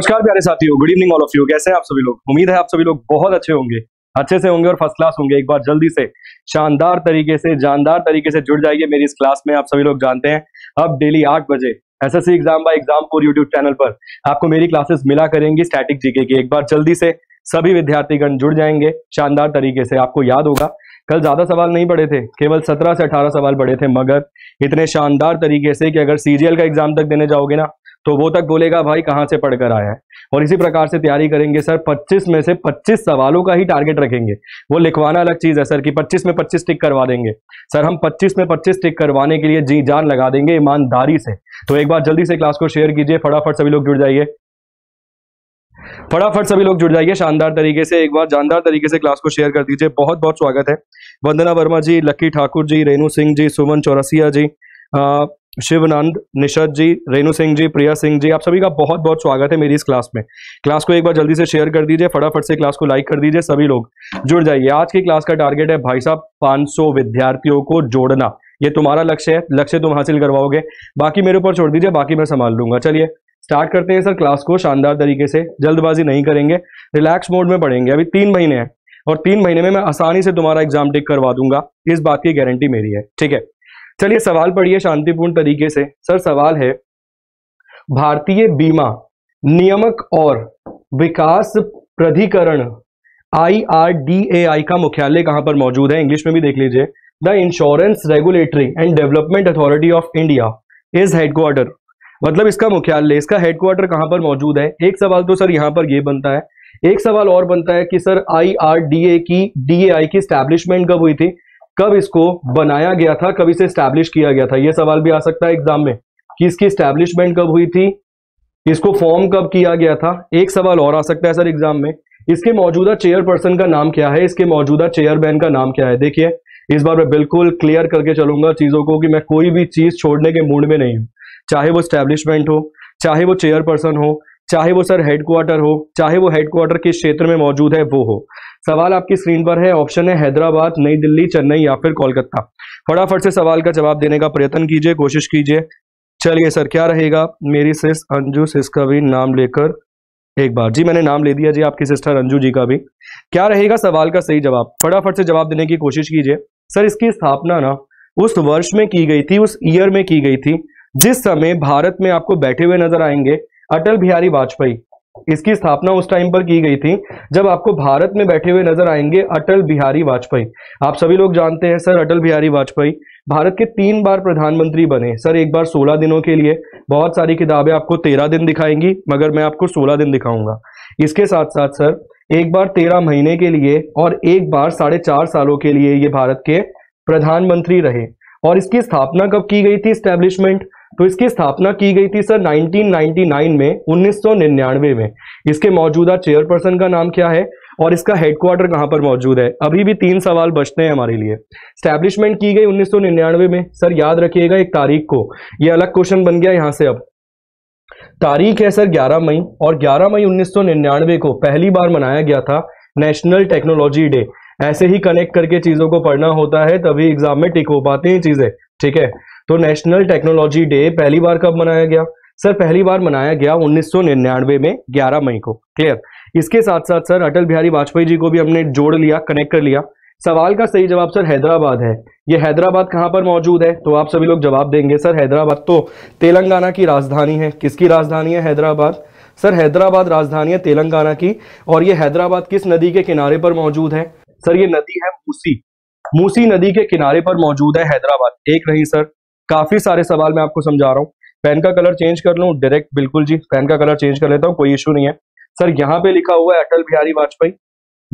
नमस्कार प्यारे साथियों good evening all of you कैसे हैं आप सभी लोग उम्मीद है आप सभी लोग बहुत अच्छे होंगे अच्छे से होंगे और फर्स्ट क्लास होंगे एक बार जल्दी से शानदार तरीके से जानदार तरीके से जुड़ जाइए मेरी इस क्लास में आप सभी लोग जानते हैं अब डेली आठ बजे S S C exam by exam core YouTube channel पर आपको मेरी क्लासेस मिला करेंगी स्टैटिक जीके की एक बार जल्दी से सभी विद्यार्थीगण जुड़ जाएंगे शानदार तरीके से आपको याद होगा कल ज्यादा सवाल नहीं पड़े थे केवल सत्रह से अठारह सवाल पड़े थे मगर इतने शानदार तरीके से कि अगर सीजीएल का एग्जाम तक देने जाओगे ना तो वो तक बोलेगा भाई कहाँ से पढ़कर आया है और इसी प्रकार से तैयारी करेंगे सर 25 में से 25 सवालों का ही टारगेट रखेंगे वो लिखवाना अलग चीज़ है सर कि 25 में 25 टिक करवा देंगे सर हम 25 में 25 टिक करवाने के लिए जी जान लगा देंगे ईमानदारी से तो एक बार जल्दी से क्लास को शेयर कीजिए फटाफट सभी लोग जुड़ जाइए फटाफट सभी लोग जुड़ जाइए शानदार तरीके से एक बार जानदार तरीके से क्लास को शेयर कर दीजिए बहुत बहुत स्वागत है वंदना वर्मा जी लक्की ठाकुर जी रेणु सिंह जी सुमन चौरसिया जी शिवनंद निषद जी रेणु सिंह जी प्रिया सिंह जी आप सभी का बहुत बहुत स्वागत है मेरी इस क्लास में क्लास को एक बार जल्दी से शेयर कर दीजिए फटाफट से क्लास को लाइक कर दीजिए सभी लोग जुड़ जाइए आज की क्लास का टारगेट है भाई साहब 500 विद्यार्थियों को जोड़ना ये तुम्हारा लक्ष्य है लक्ष्य तुम हासिल करवाओगे बाकी मेरे ऊपर छोड़ दीजिए बाकी मैं संभाल लूंगा चलिए स्टार्ट करते हैं सर क्लास को शानदार तरीके से जल्दबाजी नहीं करेंगे रिलैक्स मोड में पढ़ेंगे अभी तीन महीने हैं और तीन महीने में मैं आसानी से तुम्हारा एग्जाम टिक करवा दूंगा इस बात की गारंटी मेरी है ठीक है चलिए सवाल पढ़िए शांतिपूर्ण तरीके से सर सवाल है भारतीय बीमा नियमक और विकास प्राधिकरण आई का मुख्यालय कहां पर मौजूद है इंग्लिश में भी देख लीजिए the insurance regulatory and development authority of India is headquarter मतलब इसका मुख्यालय इसका हेडक्वार्टर कहां पर मौजूद है एक सवाल तो सर यहां पर यह बनता है एक सवाल और बनता है कि सर आई की डी की स्टैब्लिशमेंट कब हुई थी कब इसको बनाया गया था कब इसे स्टैब्लिश किया गया था यह सवाल भी आ सकता है एग्जाम में कि इसकी स्टैब्लिशमेंट कब हुई थी इसको फॉर्म कब किया गया था एक सवाल और आ सकता है सर एग्जाम में इसके मौजूदा चेयरपर्सन का नाम क्या है इसके मौजूदा चेयरमैन का नाम क्या है देखिए इस बार मैं बिल्कुल क्लियर करके चलूंगा चीजों को कि मैं कोई भी चीज छोड़ने के मूड में नहीं हूं चाहे वो स्टैब्लिशमेंट हो चाहे वो चेयरपर्सन हो चाहे वो सर हेडक्वार्टर हो चाहे वो हेडक्वार्टर किस क्षेत्र में मौजूद है वो हो सवाल आपकी स्क्रीन पर है ऑप्शन है हैदराबाद नई दिल्ली चेन्नई या फिर कोलकाता फटाफट से सवाल का जवाब देने का प्रयत्न कीजिए कोशिश कीजिए चलिए सर क्या रहेगा मेरी सिस अंजू सिस का भी नाम लेकर एक बार जी मैंने नाम ले दिया जी आपकी सिस्टर अंजू जी का भी क्या रहेगा सवाल का सही जवाब फटाफट से जवाब देने की कोशिश कीजिए सर इसकी स्थापना ना उस वर्ष में की गई थी उस ईयर में की गई थी जिस समय भारत में आपको बैठे हुए नजर आएंगे अटल बिहारी वाजपेयी इसकी स्थापना उस टाइम पर की गई थी जब आपको भारत में बैठे हुए नजर आएंगे अटल बिहारी वाजपेयी आप सभी लोग जानते हैं सर अटल बिहारी वाजपेयी भारत के तीन बार प्रधानमंत्री बने सर एक बार सोलह दिनों के लिए बहुत सारी किताबें आपको तेरह दिन दिखाएंगी मगर मैं आपको सोलह दिन दिखाऊंगा इसके साथ साथ सर एक बार तेरह महीने के लिए और एक बार साढ़े चार सालों के लिए ये भारत के प्रधानमंत्री रहे और इसकी स्थापना कब की गई थी स्टैब्लिशमेंट तो इसकी स्थापना की गई थी सर 1999 में उन्नीस में इसके मौजूदा चेयरपर्सन का नाम क्या है और इसका हेडक्वार्टर कहां पर मौजूद है अभी भी तीन सवाल बचते हैं हमारे लिए स्टैब्लिशमेंट की गई 1999 में सर याद रखिएगा एक तारीख को ये अलग क्वेश्चन बन गया यहाँ से अब तारीख है सर 11 मई और 11 मई 1999 को पहली बार मनाया गया था नेशनल टेक्नोलॉजी डे ऐसे ही कनेक्ट करके चीजों को पढ़ना होता है तभी एग्जाम में टिक हो पाते हैं चीजें ठीक है तो नेशनल टेक्नोलॉजी डे पहली बार कब मनाया गया सर पहली बार मनाया गया 1999 में 11 मई को क्लियर इसके साथ साथ सर अटल बिहारी वाजपेयी जी को भी हमने जोड़ लिया कनेक्ट कर लिया सवाल का सही जवाब सर हैदराबाद है ये हैदराबाद कहाँ पर मौजूद है तो आप सभी लोग जवाब देंगे सर हैदराबाद तो तेलंगाना की राजधानी है किसकी राजधानी है हैदराबाद सर हैदराबाद राजधानी है तेलंगाना की और ये हैदराबाद किस नदी के किनारे पर मौजूद है सर ये नदी है मूसी मूसी नदी के किनारे पर मौजूद है हैदराबाद एक नहीं सर काफी सारे सवाल मैं आपको समझा रहा हूँ पेन का कलर चेंज कर लू डायरेक्ट बिल्कुल जी पेन का कलर चेंज कर लेता हूँ कोई इशू नहीं है सर यहाँ पे लिखा हुआ है अटल बिहारी वाजपेयी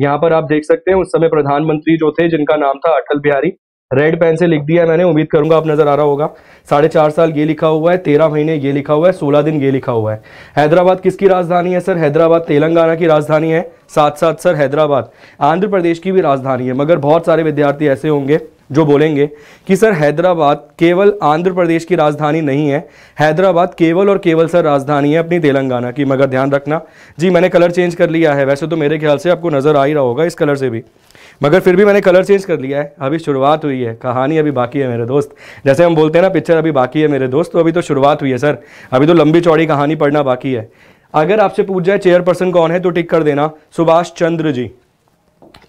यहाँ पर आप देख सकते हैं उस समय प्रधानमंत्री जो थे जिनका नाम था अटल बिहारी रेड पेन से लिख दिया मैंने उम्मीद करूंगा आप नजर आ रहा होगा साढ़े चार साल ये लिखा हुआ है तेरह महीने ये लिखा हुआ है सोलह दिन ये लिखा हुआ है हैदराबाद किसकी राजधानी है सर हैदराबाद तेलंगाना की राजधानी है साथ साथ सर हैदराबाद आंध्र प्रदेश की भी राजधानी है मगर बहुत सारे विद्यार्थी ऐसे होंगे जो बोलेंगे कि सर हैदराबाद केवल आंध्र प्रदेश की राजधानी नहीं है हैदराबाद केवल और केवल सर राजधानी है अपनी तेलंगाना की मगर ध्यान रखना जी मैंने कलर चेंज कर लिया है वैसे तो मेरे ख्याल से आपको नज़र आ ही रहा होगा इस कलर से भी मगर फिर भी मैंने कलर चेंज कर लिया है अभी शुरुआत हुई है कहानी अभी बाकी है मेरे दोस्त जैसे हम बोलते हैं ना पिक्चर अभी बाकी है मेरे दोस्त तो अभी तो शुरुआत हुई है सर अभी तो लंबी चौड़ी कहानी पढ़ना बाकी है अगर आपसे पूछ जाए चेयरपर्सन कौन है तो टिक कर देना सुभाष चंद्र जी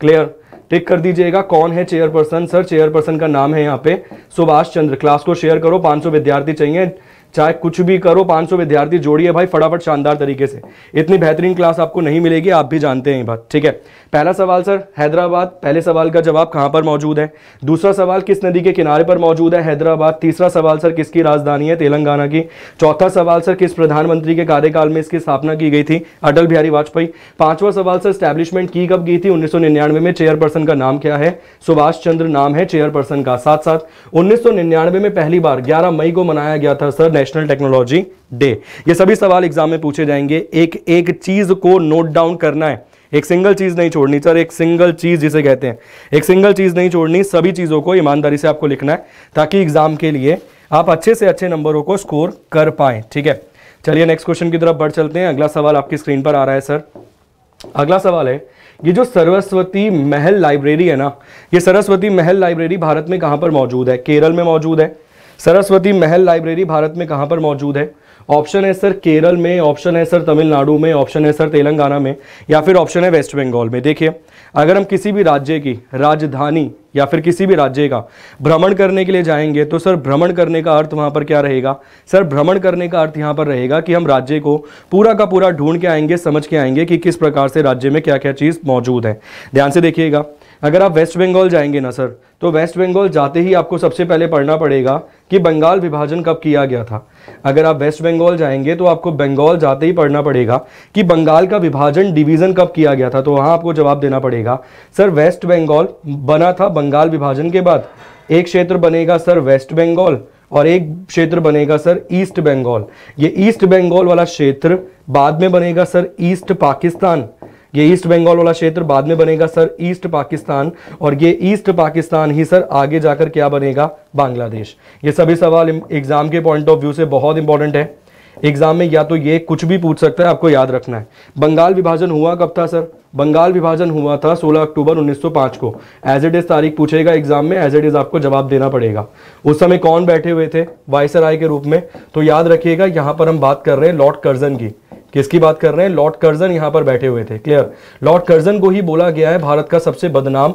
क्लियर टिक कर दीजिएगा कौन है चेयरपर्सन सर चेयरपर्सन का नाम है यहाँ पे सुभाष चंद्र क्लास को शेयर करो 500 विद्यार्थी चाहिए चाहे कुछ भी करो 500 विद्यार्थी जोड़िए भाई फटाफट शानदार तरीके से इतनी बेहतरीन क्लास आपको नहीं मिलेगी आप भी जानते हैं बात ठीक है पहला सवाल सर हैदराबाद पहले सवाल का जवाब कहाँ पर मौजूद है दूसरा सवाल किस नदी के किनारे पर मौजूद है हैदराबाद तीसरा सवाल सर किसकी राजधानी है तेलंगाना की चौथा सवाल सर किस प्रधानमंत्री के कार्यकाल में इसकी स्थापना की गई थी अटल बिहारी वाजपेयी पांचवा सवाल सर स्टैब्लिशमेंट की कब गई थी उन्नीस में चेयरपर्सन का नाम क्या है सुभाष चंद्र नाम है चेयरपर्सन का साथ साथ उन्नीस में पहली बार ग्यारह मई को मनाया गया था सर नेशनल टेक्नोलॉजी डे ये सभी सवाल एग्जाम में पूछे जाएंगे एक एक चीज को नोट डाउन करना है एक सिंगल चीज़ नहीं छोड़नी सर एक सिंगल चीज़ जिसे कहते हैं एक सिंगल चीज़ नहीं छोड़नी सभी चीज़ों को ईमानदारी से आपको लिखना है ताकि एग्ज़ाम के लिए आप अच्छे से अच्छे नंबरों को स्कोर कर पाए ठीक है चलिए नेक्स्ट क्वेश्चन की तरफ बढ़ चलते हैं अगला सवाल आपकी स्क्रीन पर आ रहा है सर अगला सवाल है ये जो सरस्वती महल लाइब्रेरी है ना ये सरस्वती महल लाइब्रेरी भारत में कहाँ पर मौजूद है केरल में मौजूद है सरस्वती महल लाइब्रेरी भारत में कहां पर मौजूद है ऑप्शन है सर केरल में ऑप्शन है सर तमिलनाडु में ऑप्शन है सर तेलंगाना में या फिर ऑप्शन है वेस्ट बंगाल में देखिए अगर हम किसी भी राज्य की राजधानी या फिर किसी भी राज्य का भ्रमण करने के लिए जाएंगे तो सर भ्रमण करने का अर्थ वहां पर क्या रहेगा सर भ्रमण करने का अर्थ यहाँ पर रहेगा कि हम राज्य को पूरा का पूरा ढूंढ के आएंगे समझ के आएंगे कि किस प्रकार से राज्य में क्या क्या चीज़ मौजूद है ध्यान से देखिएगा अगर आप वेस्ट बंगाल जाएंगे ना सर तो वेस्ट बंगाल जाते ही आपको सबसे पहले पढ़ना पड़ेगा कि बंगाल विभाजन कब किया गया था अगर आप वेस्ट बंगाल जाएंगे तो आपको बंगाल जाते ही पढ़ना पड़ेगा कि बंगाल का विभाजन डिवीज़न कब किया गया था तो वहां आपको जवाब देना पड़ेगा सर वेस्ट बंगाल बना था बंगाल विभाजन के बाद एक क्षेत्र बनेगा सर वेस्ट बंगाल और एक क्षेत्र बनेगा सर ईस्ट बंगाल ये ईस्ट बंगाल वाला क्षेत्र बाद में बनेगा सर ईस्ट पाकिस्तान ये ईस्ट बंगाल वाला क्षेत्र बाद में बनेगा सर ईस्ट पाकिस्तान और ये ईस्ट पाकिस्तान ही सर आगे जाकर क्या बनेगा बांग्लादेश ये सभी सवाल एग्जाम के पॉइंट ऑफ व्यू से बहुत इंपॉर्टेंट है एग्जाम में या तो ये कुछ भी पूछ सकता है आपको याद रखना है बंगाल विभाजन हुआ कब था सर बंगाल विभाजन हुआ था 16 अक्टूबर 1905 को एज इट इज तारीख पूछेगा एग्जाम में एज इट इज आपको जवाब देना पड़ेगा उस समय कौन बैठे हुए थे वाइसराय के रूप में तो याद रखिएगा यहाँ पर हम बात कर रहे हैं लॉर्ड कर्जन की किसकी बात कर रहे हैं लॉर्ड कर्जन यहां पर बैठे हुए थे क्लियर लॉर्ड कर्जन को ही बोला गया है भारत का सबसे बदनाम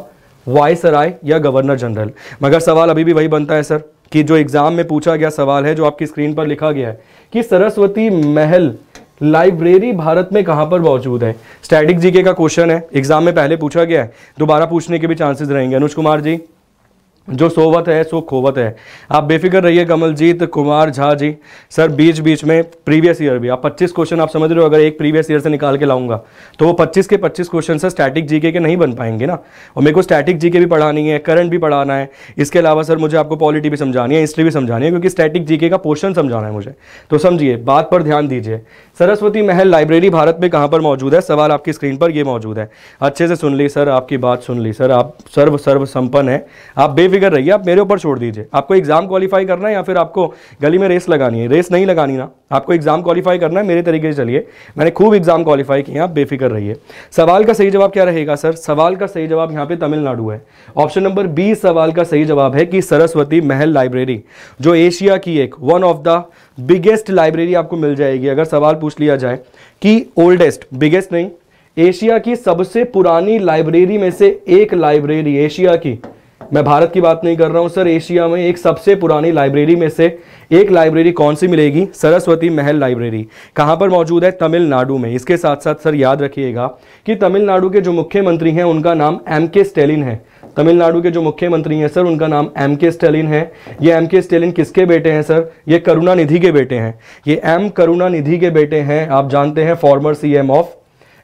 वायसराय या गवर्नर जनरल मगर सवाल अभी भी वही बनता है सर कि जो एग्जाम में पूछा गया सवाल है जो आपकी स्क्रीन पर लिखा गया है कि सरस्वती महल लाइब्रेरी भारत में कहां पर मौजूद है स्टैटिक जीके का क्वेश्चन है एग्जाम में पहले पूछा गया है दोबारा पूछने के भी चांसेस रहेंगे अनुज कुमार जी जो सोवत है सो खोवत है आप बेफिक्र रहिए कमलजीत कुमार झा जी सर बीच बीच में प्रीवियस ईयर भी आप 25 क्वेश्चन आप समझ रहे हो अगर एक प्रीवियस ईयर से निकाल के लाऊंगा तो वो 25 के 25 क्वेश्चन सर स्टैटिक जीके के नहीं बन पाएंगे ना और मेरे को स्टैटिक जीके भी पढ़ानी है करंट भी पढ़ाना है इसके अलावा सर मुझे आपको पॉलिटी भी समझानी है हिस्ट्री भी समझानी है क्योंकि स्टैटिक जीके का पोर्शन समझाना है मुझे तो समझिए बात पर ध्यान दीजिए सरस्वती महल लाइब्रेरी भारत में कहाँ पर मौजूद है सवाल आपकी स्क्रीन पर यह मौजूद है अच्छे से सुन ली सर आपकी बात सुन ली सर आप सर्व सर्व संपन्न है आप बे बेफिक्र रहिए आप मेरे ऊपर छोड़ दीजिए आपको एग्जाम क्वालिफाई करना है या फिर आपको गली में रेस लगानी है रेस नहीं लगानी ना आपको एग्जाम क्वालिफाई करना है मेरे तरीके से चलिए मैंने खूब एग्जाम क्वालिफाई किया आप बेफिक्र रहिए सवाल का सही जवाब क्या रहेगा सर सवाल का सही जवाब यहाँ पे तमिलनाडु है ऑप्शन नंबर बी सवाल का सही जवाब है कि सरस्वती महल लाइब्रेरी जो एशिया की एक one of the biggest library आपको मिल जाएगी अगर सवाल पूछ लिया जाए कि ओल्डेस्ट बिगेस्ट नहीं एशिया की सबसे पुरानी लाइब्रेरी में से एक लाइब्रेरी एशिया की मैं भारत की बात नहीं कर रहा हूँ सर एशिया में एक सबसे पुरानी लाइब्रेरी में से एक लाइब्रेरी कौन सी मिलेगी सरस्वती महल लाइब्रेरी कहाँ पर मौजूद है तमिलनाडु में इसके साथ साथ सर याद रखिएगा कि तमिलनाडु के जो मुख्यमंत्री हैं उनका नाम एम के स्टेलिन है तमिलनाडु के जो मुख्यमंत्री हैं सर उनका नाम एम के स्टेलिन है ये एम के स्टेलिन किसके बेटे हैं सर ये करुणानिधि के बेटे हैं ये एम करुणानिधि के बेटे हैं आप जानते हैं former C of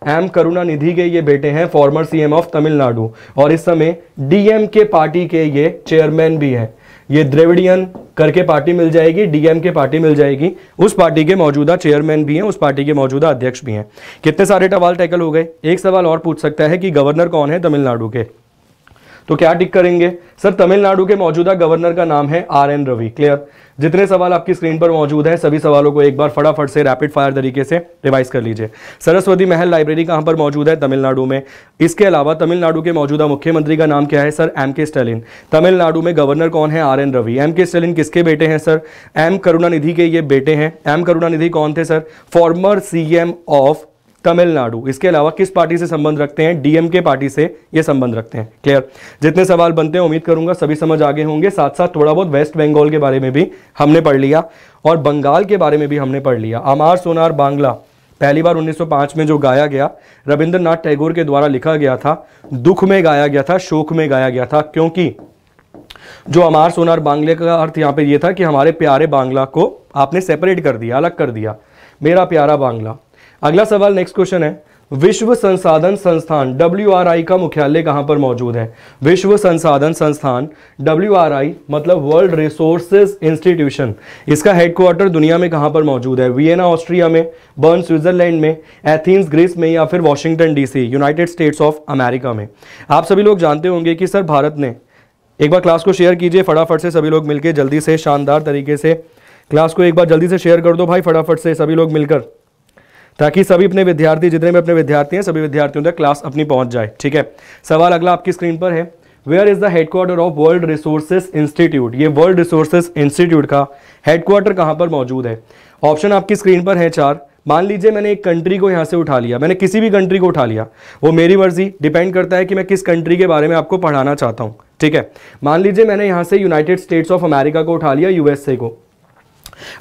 M Karunanidhi के ये बेटे हैं फॉर्मर सीएम ऑफ तमिलनाडु और इस समय डीएम के पार्टी के ये चेयरमैन भी है ये द्रेविडियन करके पार्टी मिल जाएगी डीएम के पार्टी मिल जाएगी उस पार्टी के मौजूदा चेयरमैन भी हैं उस पार्टी के मौजूदा अध्यक्ष भी हैं कितने सारे सवाल टैकल हो गए एक सवाल और पूछ सकता है कि गवर्नर कौन है तमिलनाडु के तो क्या टिक करेंगे सर तमिलनाडु के मौजूदा गवर्नर का नाम है आर एन रवि क्लियर जितने सवाल आपकी स्क्रीन पर मौजूद है सभी सवालों को एक बार फटाफट से रैपिड फायर तरीके से रिवाइज कर लीजिए सरस्वती महल लाइब्रेरी कहाँ पर मौजूद है तमिलनाडु में इसके अलावा तमिलनाडु के मौजूदा मुख्यमंत्री का नाम क्या है sir M K Stalin Tamil Nadu में गवर्नर कौन है R N Ravi M K Stalin किसके बेटे हैं सर एम करुणानिधि के ये बेटे हैं एम करुणानिधि कौन थे sir former C of Tamil Nadu इसके अलावा किस पार्टी से संबंध रखते हैं डीएमके पार्टी से ये संबंध रखते हैं क्लियर जितने सवाल बनते हैं उम्मीद करूंगा सभी समझ आगे होंगे साथ साथ थोड़ा बहुत वेस्ट बंगाल के बारे में भी हमने पढ़ लिया और बंगाल के बारे में भी हमने पढ़ लिया अमार सोनार बांग्ला पहली बार 1905 में जो गाया गया रविंद्रनाथ टैगोर के द्वारा लिखा गया था दुख में गाया गया था शोक में गाया गया था क्योंकि जो अमार सोनार बांग्ले का अर्थ यहाँ पे ये था कि हमारे प्यारे बांग्ला को आपने सेपरेट कर दिया अलग कर दिया मेरा प्यारा बांग्ला अगला सवाल नेक्स्ट क्वेश्चन है विश्व संसाधन संस्थान डब्ल्यू का मुख्यालय कहां पर मौजूद है विश्व संसाधन संस्थान डब्ल्यू मतलब वर्ल्ड रिसोर्सेज इंस्टीट्यूशन इसका हेडक्वार्टर दुनिया में कहां पर मौजूद है वियना ऑस्ट्रिया में बर्न स्विट्जरलैंड में एथिन्स ग्रीस में या फिर Washington DC United States of America में आप सभी लोग जानते होंगे कि सर भारत ने एक बार क्लास को शेयर कीजिए फटाफट से सभी लोग मिलकर जल्दी से शानदार तरीके से क्लास को एक बार जल्दी से शेयर कर दो भाई फटाफट से सभी लोग मिलकर ताकि सभी अपने विद्यार्थी जितने भी अपने विद्यार्थी हैं सभी विद्यार्थियों तक क्लास अपनी पहुंच जाए ठीक है सवाल अगला आपकी स्क्रीन पर है where is the headquarter of world resources institute ये वर्ल्ड रिसोर्सेज इंस्टीट्यूट का हेडक्वार्टर कहाँ पर मौजूद है ऑप्शन आपकी स्क्रीन पर है चार मान लीजिए मैंने एक कंट्री को यहाँ से उठा लिया मैंने किसी भी कंट्री को उठा लिया वो मेरी मर्जी डिपेंड करता है कि मैं किस कंट्री के बारे में आपको पढ़ाना चाहता हूँ ठीक है मान लीजिए मैंने यहाँ से यूनाइटेड स्टेट्स ऑफ अमेरिका को उठा लिया यूएसए को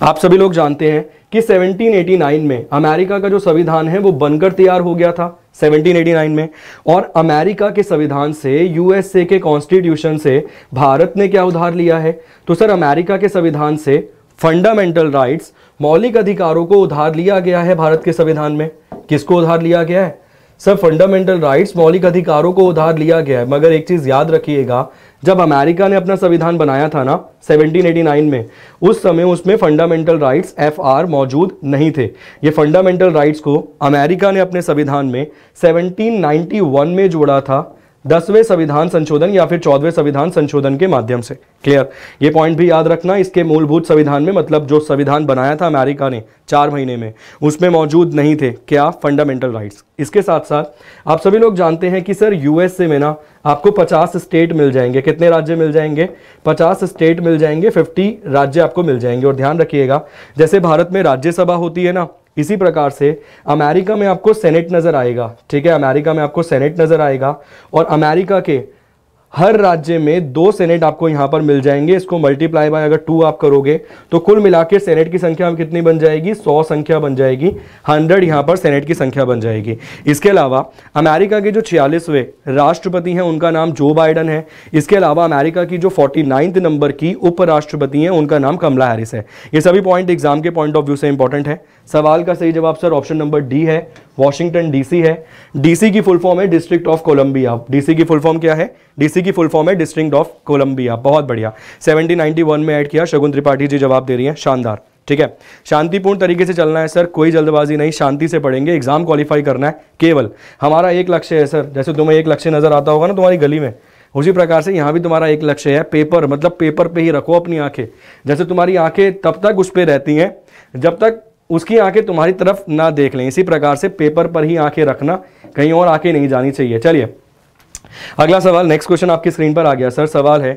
आप सभी लोग जानते हैं कि 1789 में अमेरिका का जो संविधान है वो बनकर तैयार हो गया था 1789 में और अमेरिका के संविधान से यूएसए के कॉन्स्टिट्यूशन से भारत ने क्या उधार लिया है तो सर अमेरिका के संविधान से फंडामेंटल राइट्स मौलिक अधिकारों को उधार लिया गया है भारत के संविधान में किसको उधार लिया गया है सर फंडामेंटल राइट्स मौलिक अधिकारों को उधार लिया गया है मगर एक चीज़ याद रखिएगा जब अमेरिका ने अपना संविधान बनाया था ना 1789 में उस समय उसमें फंडामेंटल राइट्स एफ आर मौजूद नहीं थे ये फंडामेंटल राइट्स को अमेरिका ने अपने संविधान में 1791 में जोड़ा था दसवें संविधान संशोधन या फिर चौदहवें संविधान संशोधन के माध्यम से क्लियर ये पॉइंट भी याद रखना इसके मूलभूत संविधान में मतलब जो संविधान बनाया था अमेरिका ने चार महीने में उसमें मौजूद नहीं थे क्या फंडामेंटल राइट्स इसके साथ साथ आप सभी लोग जानते हैं कि सर यूएसए में ना आपको 50 स्टेट मिल जाएंगे कितने राज्य मिल जाएंगे 50 स्टेट मिल जाएंगे 50 राज्य आपको मिल जाएंगे और ध्यान रखिएगा जैसे भारत में राज्यसभा होती है ना इसी प्रकार से अमेरिका में आपको सेनेट नज़र आएगा ठीक है अमेरिका में आपको सेनेट नज़र आएगा और अमेरिका के हर राज्य में दो सेनेट आपको यहां पर मिल जाएंगे इसको मल्टीप्लाई बाय अगर टू आप करोगे तो कुल मिला के सेनेट की संख्या कितनी बन जाएगी सौ संख्या बन जाएगी हंड्रेड यहां पर सेनेट की संख्या बन जाएगी इसके अलावा अमेरिका के जो छियालीसवें राष्ट्रपति हैं उनका नाम जो बाइडन है इसके अलावा अमेरिका की जो फोर्टी नंबर की उपराष्ट्रपति हैं उनका नाम कमला हैरिस है ये सभी पॉइंट एग्जाम के पॉइंट ऑफ व्यू से इंपॉर्टेंट है सवाल का सही जवाब सर ऑप्शन नंबर डी है वॉशिंगटन डीसी है डीसी की फुल फॉर्म है डिस्ट्रिक्ट ऑफ कोलंबिया डीसी की फुल फॉर्म क्या है डीसी की फुल फॉर्म है डिस्ट्रिक्ट ऑफ कोलंबिया बहुत बढ़िया 1791 में ऐड किया शगुन त्रिपाठी जी जवाब दे रही हैं शानदार ठीक है शांतिपूर्ण तरीके से चलना है सर कोई जल्दबाजी नहीं शांति से पढ़ेंगे एग्जाम क्वालिफाई करना है केवल हमारा एक लक्ष्य है सर जैसे तुम्हें एक लक्ष्य नजर आता होगा ना तुम्हारी गली में उसी प्रकार से यहाँ भी तुम्हारा एक लक्ष्य है पेपर मतलब पेपर पे ही रखो अपनी आंखें जैसे तुम्हारी आंखें तब तक उस पर रहती हैं जब तक उसकी आंखें तुम्हारी तरफ ना देख लें इसी प्रकार से पेपर पर ही आंखें रखना कहीं और आंखें नहीं जानी चाहिए चलिए अगला सवाल नेक्स्ट क्वेश्चन आपकी स्क्रीन पर आ गया सर सवाल है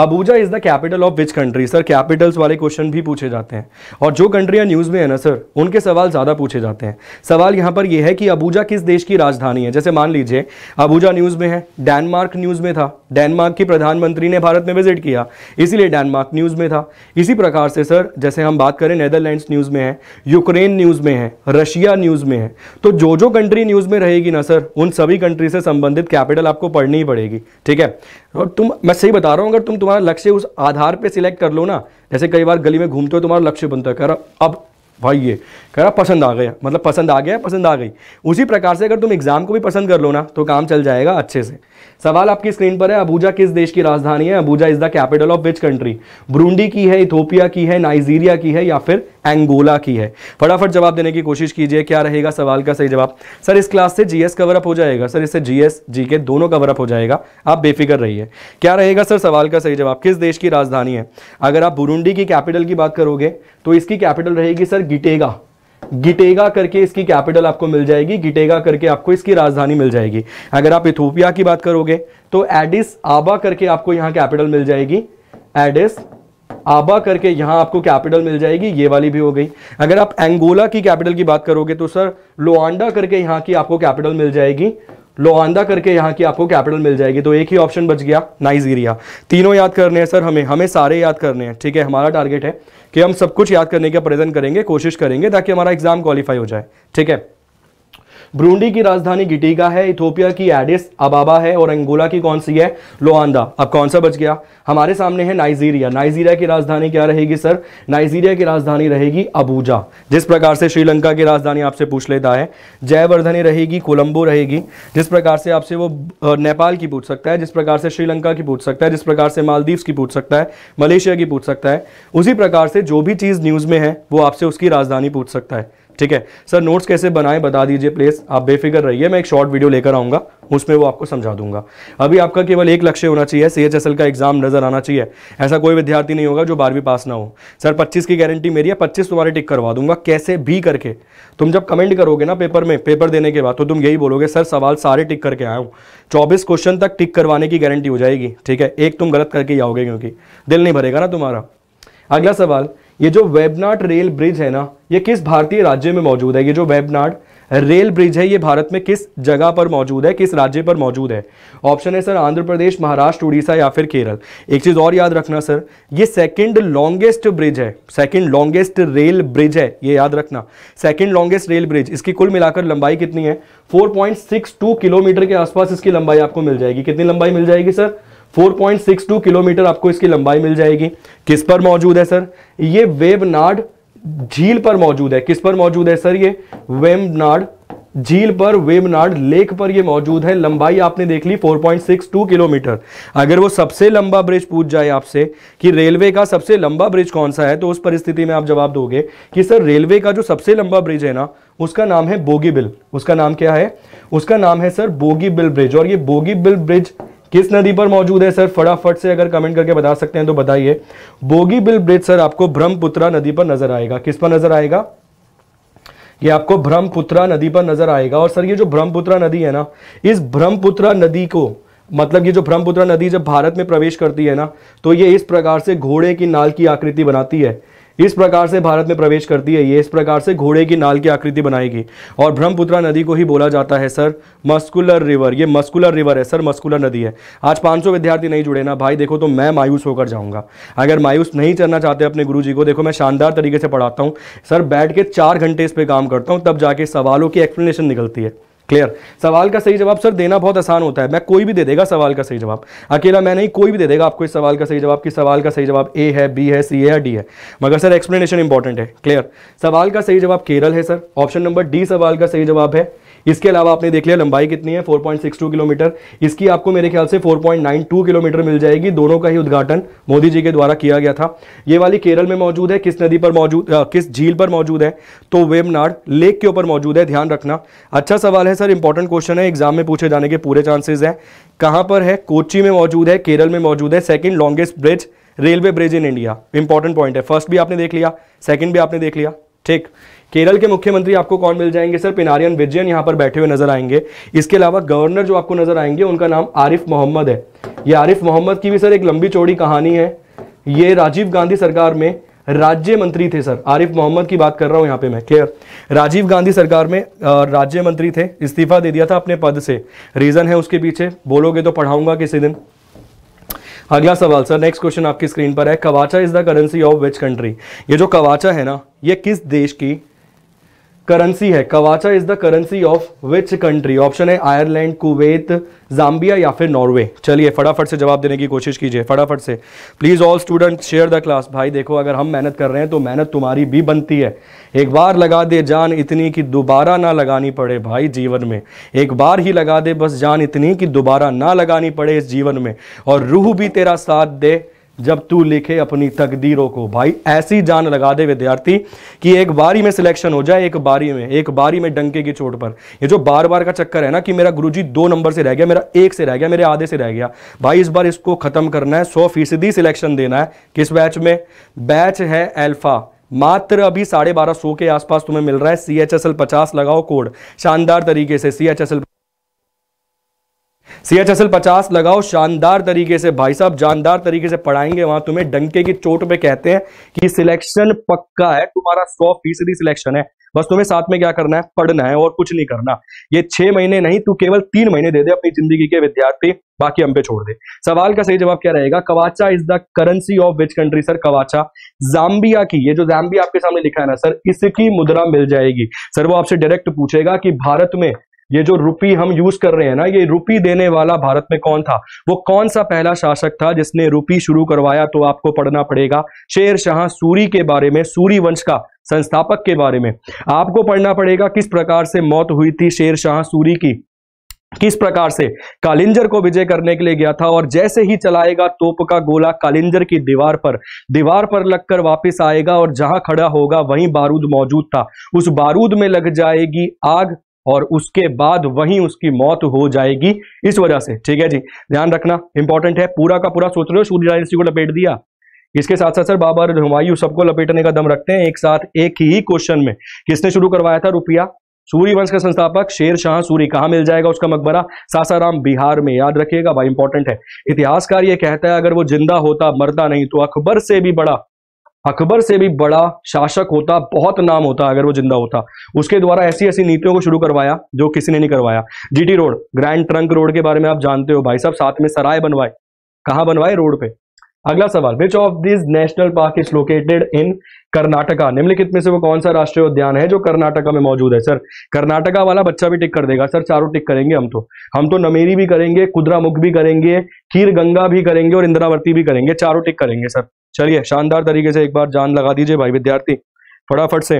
Abuja is the capital of which country sir capitals वाले क्वेश्चन भी पूछे जाते हैं और जो कंट्रियाँ न्यूज़ में है ना सर उनके सवाल ज़्यादा पूछे जाते हैं सवाल यहाँ पर यह है कि अबूजा किस देश की राजधानी है जैसे मान लीजिए अबूजा न्यूज़ में है डेनमार्क न्यूज़ में था डेनमार्क की प्रधानमंत्री ने भारत में विजिट किया इसीलिए डेनमार्क न्यूज़ में था इसी प्रकार से सर जैसे हम बात करें नैदरलैंड न्यूज़ में है यूक्रेन न्यूज़ में है रशिया न्यूज़ में है तो जो जो कंट्री न्यूज़ में रहेगी ना सर उन सभी कंट्री से संबंधित कैपिटल आपको पढ़नी ही पड़ेगी ठीक है और तुम मैं सही बता रहा हूँ अगर तुम तुम्हारा लक्ष्य उस आधार पे सिलेक्ट कर लो ना जैसे कई बार गली में घूमते हो तुम्हारा लक्ष्य बनता है कह रहा अब भाई ये कह रहा पसंद आ गया मतलब पसंद आ गया पसंद आ गई उसी प्रकार से अगर तुम एग्ज़ाम को भी पसंद कर लो ना तो काम चल जाएगा अच्छे से सवाल आपकी स्क्रीन पर है अबूजा किस देश की राजधानी है Abuja is the capital of which country Burundi की है इथोपिया की है नाइजीरिया की है या फिर एंगोला की है फटाफट जवाब देने की कोशिश कीजिए क्या रहेगा सवाल का सही जवाब सर इस क्लास से जीएस कवरअप हो जाएगा सर इससे जीएस जी के दोनों कवरअप हो जाएगा आप बेफिक्र रहिए क्या रहेगा सर सवाल का सही जवाब किस देश की राजधानी है अगर आप बुरुंडी की कैपिटल की बात करोगे तो इसकी कैपिटल रहेगी सर गिटेगा गिटेगा करके इसकी कैपिटल आपको मिल जाएगी गिटेगा करके आपको इसकी राजधानी मिल जाएगी अगर आप इथोपिया की बात करोगे तो एडिस आबा करके आपको यहां कैपिटल मिल जाएगी एडिस आबा करके यहां आपको कैपिटल मिल जाएगी ये वाली भी हो गई अगर आप एंगोला की कैपिटल की बात करोगे तो सर लोआंडा करके यहां की आपको कैपिटल मिल जाएगी लोआंदा करके यहाँ की आपको कैपिटल मिल जाएगी तो एक ही ऑप्शन बच गया नाइजीरिया तीनों याद करने हैं सर हमें हमें सारे याद करने हैं ठीक है हमारा टारगेट है कि हम सब कुछ याद करने का प्रयत्न करेंगे कोशिश करेंगे ताकि हमारा एग्जाम क्वालिफाई हो जाए ठीक है ब्रूंडी की राजधानी गिटीका है इथोपिया की एडिस अबाबा है और अंगोला की कौन सी है लोआंदा अब कौन सा बच गया हमारे सामने है नाइजीरिया नाइजीरिया की राजधानी क्या रहेगी सर नाइजीरिया की राजधानी रहेगी अबूजा जिस प्रकार से श्रीलंका की राजधानी आपसे पूछ लेता है जयवर्धनी रहेगी कोलंबो रहेगी जिस प्रकार से आपसे वो नेपाल की पूछ सकता है जिस प्रकार से श्रीलंका की पूछ सकता है जिस प्रकार से मालदीव्स की पूछ सकता है मलेशिया की पूछ सकता है उसी प्रकार से जो भी चीज़ न्यूज़ में है वो आपसे उसकी राजधानी पूछ सकता है ठीक है सर नोट्स कैसे बनाए बता दीजिए प्लीज़ आप बेफिक्र रहिए मैं एक शॉर्ट वीडियो लेकर आऊँगा उसमें वो आपको समझा दूंगा अभी आपका केवल एक लक्ष्य होना चाहिए सी एच एस एल का एग्जाम नज़र आना चाहिए ऐसा कोई विद्यार्थी नहीं होगा जो बारहवीं पास ना हो सर पच्चीस की गारंटी मेरी है पच्चीस तुम्हारे टिक करवा दूंगा कैसे भी करके तुम जब कमेंट करोगे ना पेपर में पेपर देने के बाद तो तुम यही बोलोगे सर सवाल सारे टिक करके आया हूँ चौबीस क्वेश्चन तक टिक करवाने की गारंटी हो जाएगी ठीक है एक तुम गलत करके ही आओगे क्योंकि दिल नहीं भरेगा ना तुम्हारा अगला सवाल ये जो वेबनाट रेल ब्रिज है ना ये किस भारतीय राज्य में मौजूद है ये जो वेबनाट रेल ब्रिज है ये भारत में किस जगह पर मौजूद है किस राज्य पर मौजूद है ऑप्शन है सर आंध्र प्रदेश महाराष्ट्र उड़ीसा या फिर केरल एक चीज़ और याद रखना सर ये सेकंड लॉन्गेस्ट ब्रिज है सेकंड लॉन्गेस्ट रेल ब्रिज है ये याद रखना सेकंड लॉन्गेस्ट रेल ब्रिज इसकी कुल मिलाकर लंबाई कितनी है फोर किलोमीटर के आसपास इसकी लंबाई आपको मिल जाएगी कितनी लंबाई मिल जाएगी सर 4.62 किलोमीटर आपको इसकी लंबाई मिल जाएगी किस पर मौजूद है सर ये वेबनाड झील पर मौजूद है किस पर मौजूद है सर ये वेबनाड झील पर वेबनाड लेक पर ये मौजूद है लंबाई आपने देख ली 4.62 किलोमीटर अगर वो सबसे लंबा ब्रिज पूछ जाए आपसे कि रेलवे का सबसे लंबा ब्रिज कौन सा है तो उस परिस्थिति में आप जवाब दोगे कि सर रेलवे का जो सबसे लंबा ब्रिज है ना उसका नाम है बोगीबिल उसका नाम क्या है उसका नाम है सर बोगीबिल ब्रिज और ये बोगीबिल ब्रिज किस नदी पर मौजूद है सर फटाफट से अगर कमेंट करके बता सकते हैं तो बताइए बोगी बिल ब्रिज सर आपको ब्रह्मपुत्रा नदी पर नजर आएगा किस पर नजर आएगा ये आपको ब्रह्मपुत्रा नदी पर नजर आएगा और सर ये जो ब्रह्मपुत्रा नदी है ना इस ब्रह्मपुत्रा नदी को मतलब ये जो ब्रह्मपुत्रा नदी जब भारत में प्रवेश करती है ना तो ये इस प्रकार से घोड़े की नाल की आकृति बनाती है इस प्रकार से भारत में प्रवेश करती है ये इस प्रकार से घोड़े की नाल की आकृति बनाएगी और ब्रह्मपुत्रा नदी को ही बोला जाता है सर मस्कुलर रिवर ये मस्कुलर रिवर है सर मस्कुलर नदी है आज 500 विद्यार्थी नहीं जुड़े ना भाई देखो तो मैं मायूस होकर जाऊंगा अगर मायूस नहीं चलना चाहते अपने गुरु जी को देखो मैं शानदार तरीके से पढ़ाता हूँ सर बैठ के चार घंटे इस पर काम करता हूँ तब जाके सवालों की एक्सप्लेनेशन निकलती है क्लियर सवाल का सही जवाब सर देना बहुत आसान होता है मैं कोई भी दे देगा सवाल का सही जवाब अकेला मैं नहीं कोई भी दे देगा आपको इस सवाल का सही जवाब कि सवाल का सही जवाब ए है बी है सी है या डी है मगर सर एक्सप्लेनेशन इंपॉर्टेंट है क्लियर सवाल का सही जवाब केरल है सर ऑप्शन नंबर डी सवाल का सही जवाब है इसके अलावा आपने देख लिया लंबाई कितनी है 4.62 किलोमीटर इसकी आपको मेरे ख्याल से 4.92 किलोमीटर मिल जाएगी दोनों का ही उद्घाटन मोदी जी के द्वारा किया गया था ये वाली केरल में मौजूद है किस नदी पर मौजूद किस झील पर मौजूद है तो वेमनाड लेक के ऊपर मौजूद है ध्यान रखना अच्छा सवाल है सर इंपॉर्टेंट क्वेश्चन है एग्जाम में पूछे जाने के पूरे चांसेज है कहाँ पर है कोची में मौजूद है केरल में मौजूद है second longest bridge railway bridge in India important point है फर्स्ट भी आपने देख लिया सेकेंड भी आपने देख लिया ठीक केरल के मुख्यमंत्री आपको कौन मिल जाएंगे सर पिनारियन विजयन यहाँ पर बैठे हुए नजर आएंगे इसके अलावा गवर्नर जो आपको नजर आएंगे उनका नाम आरिफ मोहम्मद है ये आरिफ मोहम्मद की भी सर एक लंबी चौड़ी कहानी है ये राजीव गांधी सरकार में राज्य मंत्री थे सर आरिफ मोहम्मद की बात कर रहा हूं यहाँ पे मैं क्लियर राजीव गांधी सरकार में राज्य मंत्री थे इस्तीफा दे दिया था अपने पद से रीज़न है उसके पीछे बोलोगे तो पढ़ाऊंगा किसी दिन अगला सवाल सर नेक्स्ट क्वेश्चन आपकी स्क्रीन पर है Kwacha is the currency of which country ये जो कवाचा है ना ये किस देश की करेंसी है Kwacha is the currency of which country option है आयरलैंड कुवैत जाम्बिया या फिर नॉर्वे चलिए फटाफट से जवाब देने की कोशिश कीजिए फटाफट से please all student share the class भाई देखो अगर हम मेहनत कर रहे हैं तो मेहनत तुम्हारी भी बनती है एक बार लगा दे जान इतनी कि दोबारा ना लगानी पड़े भाई जीवन में एक बार ही लगा दे बस जान इतनी कि दोबारा ना लगानी पड़े इस जीवन में और रूह भी तेरा साथ दे जब तू लिखे अपनी तकदीरों को भाई ऐसी जान लगा दे विद्यार्थी कि एक बारी में सिलेक्शन हो जाए एक बारी में एक बारी में डंके की चोट पर ये जो बार बार का चक्कर है ना कि मेरा गुरुजी दो नंबर से रह गया मेरा एक से रह गया मेरे आधे से रह गया भाई इस बार इसको खत्म करना है सौ फीसदी सिलेक्शन देना है किस बैच में बैच है एल्फा मात्र अभी साढ़े बारह सौ के आसपास तुम्हें मिल रहा है सी एच एस एल पचास लगाओ कोड शानदार तरीके से C H S L C H S L पचास लगाओ शानदार तरीके से भाई साहब जानदार तरीके से पढ़ाएंगे वहां तुम्हें डंके की चोट पे कहते हैं कि सिलेक्शन पक्का है तुम्हारा सौ फीसदी सिलेक्शन है बस तुम्हें साथ में क्या करना है पढ़ना है और कुछ नहीं करना ये छह महीने नहीं तू केवल तीन महीने दे दे अपनी जिंदगी के विद्यार्थी बाकी हम पे छोड़ दे सवाल का सही जवाब क्या रहेगा Kwacha is the currency of which country sir Kwacha Zambia की ये जो जाम्बिया आपके सामने लिखा है ना सर इसकी मुद्रा मिल जाएगी सर वो आपसे डायरेक्ट पूछेगा कि भारत में ये जो रुपी हम यूज कर रहे हैं ना ये रुपी देने वाला भारत में कौन था वो कौन सा पहला शासक था जिसने रुपी शुरू करवाया तो आपको पढ़ना पड़ेगा शेर शाह सूरी के बारे में सूरी वंश का संस्थापक के बारे में आपको पढ़ना पड़ेगा किस प्रकार से मौत हुई थी शेर शाह सूरी की किस प्रकार से कालिंजर को विजय करने के लिए गया था और जैसे ही चलाएगा तोप का गोला कालिंजर की दीवार पर दीवार पर लगकर वापस आएगा और जहां खड़ा होगा वहीं बारूद मौजूद था उस बारूद में लग जाएगी आग और उसके बाद वही उसकी मौत हो जाएगी इस वजह से ठीक है जी ध्यान रखना इंपॉर्टेंट है पूरा का पूरा सोच लो सूर्य डायनेस्टी को लपेट दिया इसके साथ साथ सर बाबर हुमायूं सबको लपेटने का दम रखते हैं एक साथ एक ही क्वेश्चन में किसने शुरू करवाया था रुपया वंश का संस्थापक शेर शाह सूरी कहां मिल जाएगा उसका मकबरा सासाराम बिहार में याद रखिएगा भाई इंपॉर्टेंट है इतिहासकार ये कहता है अगर वो जिंदा होता मरता नहीं तो अकबर से भी बड़ा अकबर से भी बड़ा शासक होता बहुत नाम होता अगर वो जिंदा होता उसके द्वारा ऐसी ऐसी नीतियों को शुरू करवाया जो किसी ने नहीं करवाया GT road grand trunk road के बारे में आप जानते हो भाई साहब साथ में सराय बनवाए कहाँ बनवाए रोड पे अगला सवाल which of this national park is located in Karnataka निम्नलिखित में से वो कौन सा राष्ट्रीय उद्यान है जो कर्नाटका में मौजूद है सर कर्नाटका वाला बच्चा भी टिक कर देगा सर चारों टिक करेंगे हम तो हम तो नमेरी भी करेंगे कुद्रामुख भी करेंगे खीर गंगा भी करेंगे और इंद्रावर्ती भी करेंगे चारों टिक करेंगे सर चलिए शानदार तरीके से एक बार जान लगा दीजिए भाई विद्यार्थी फटाफट से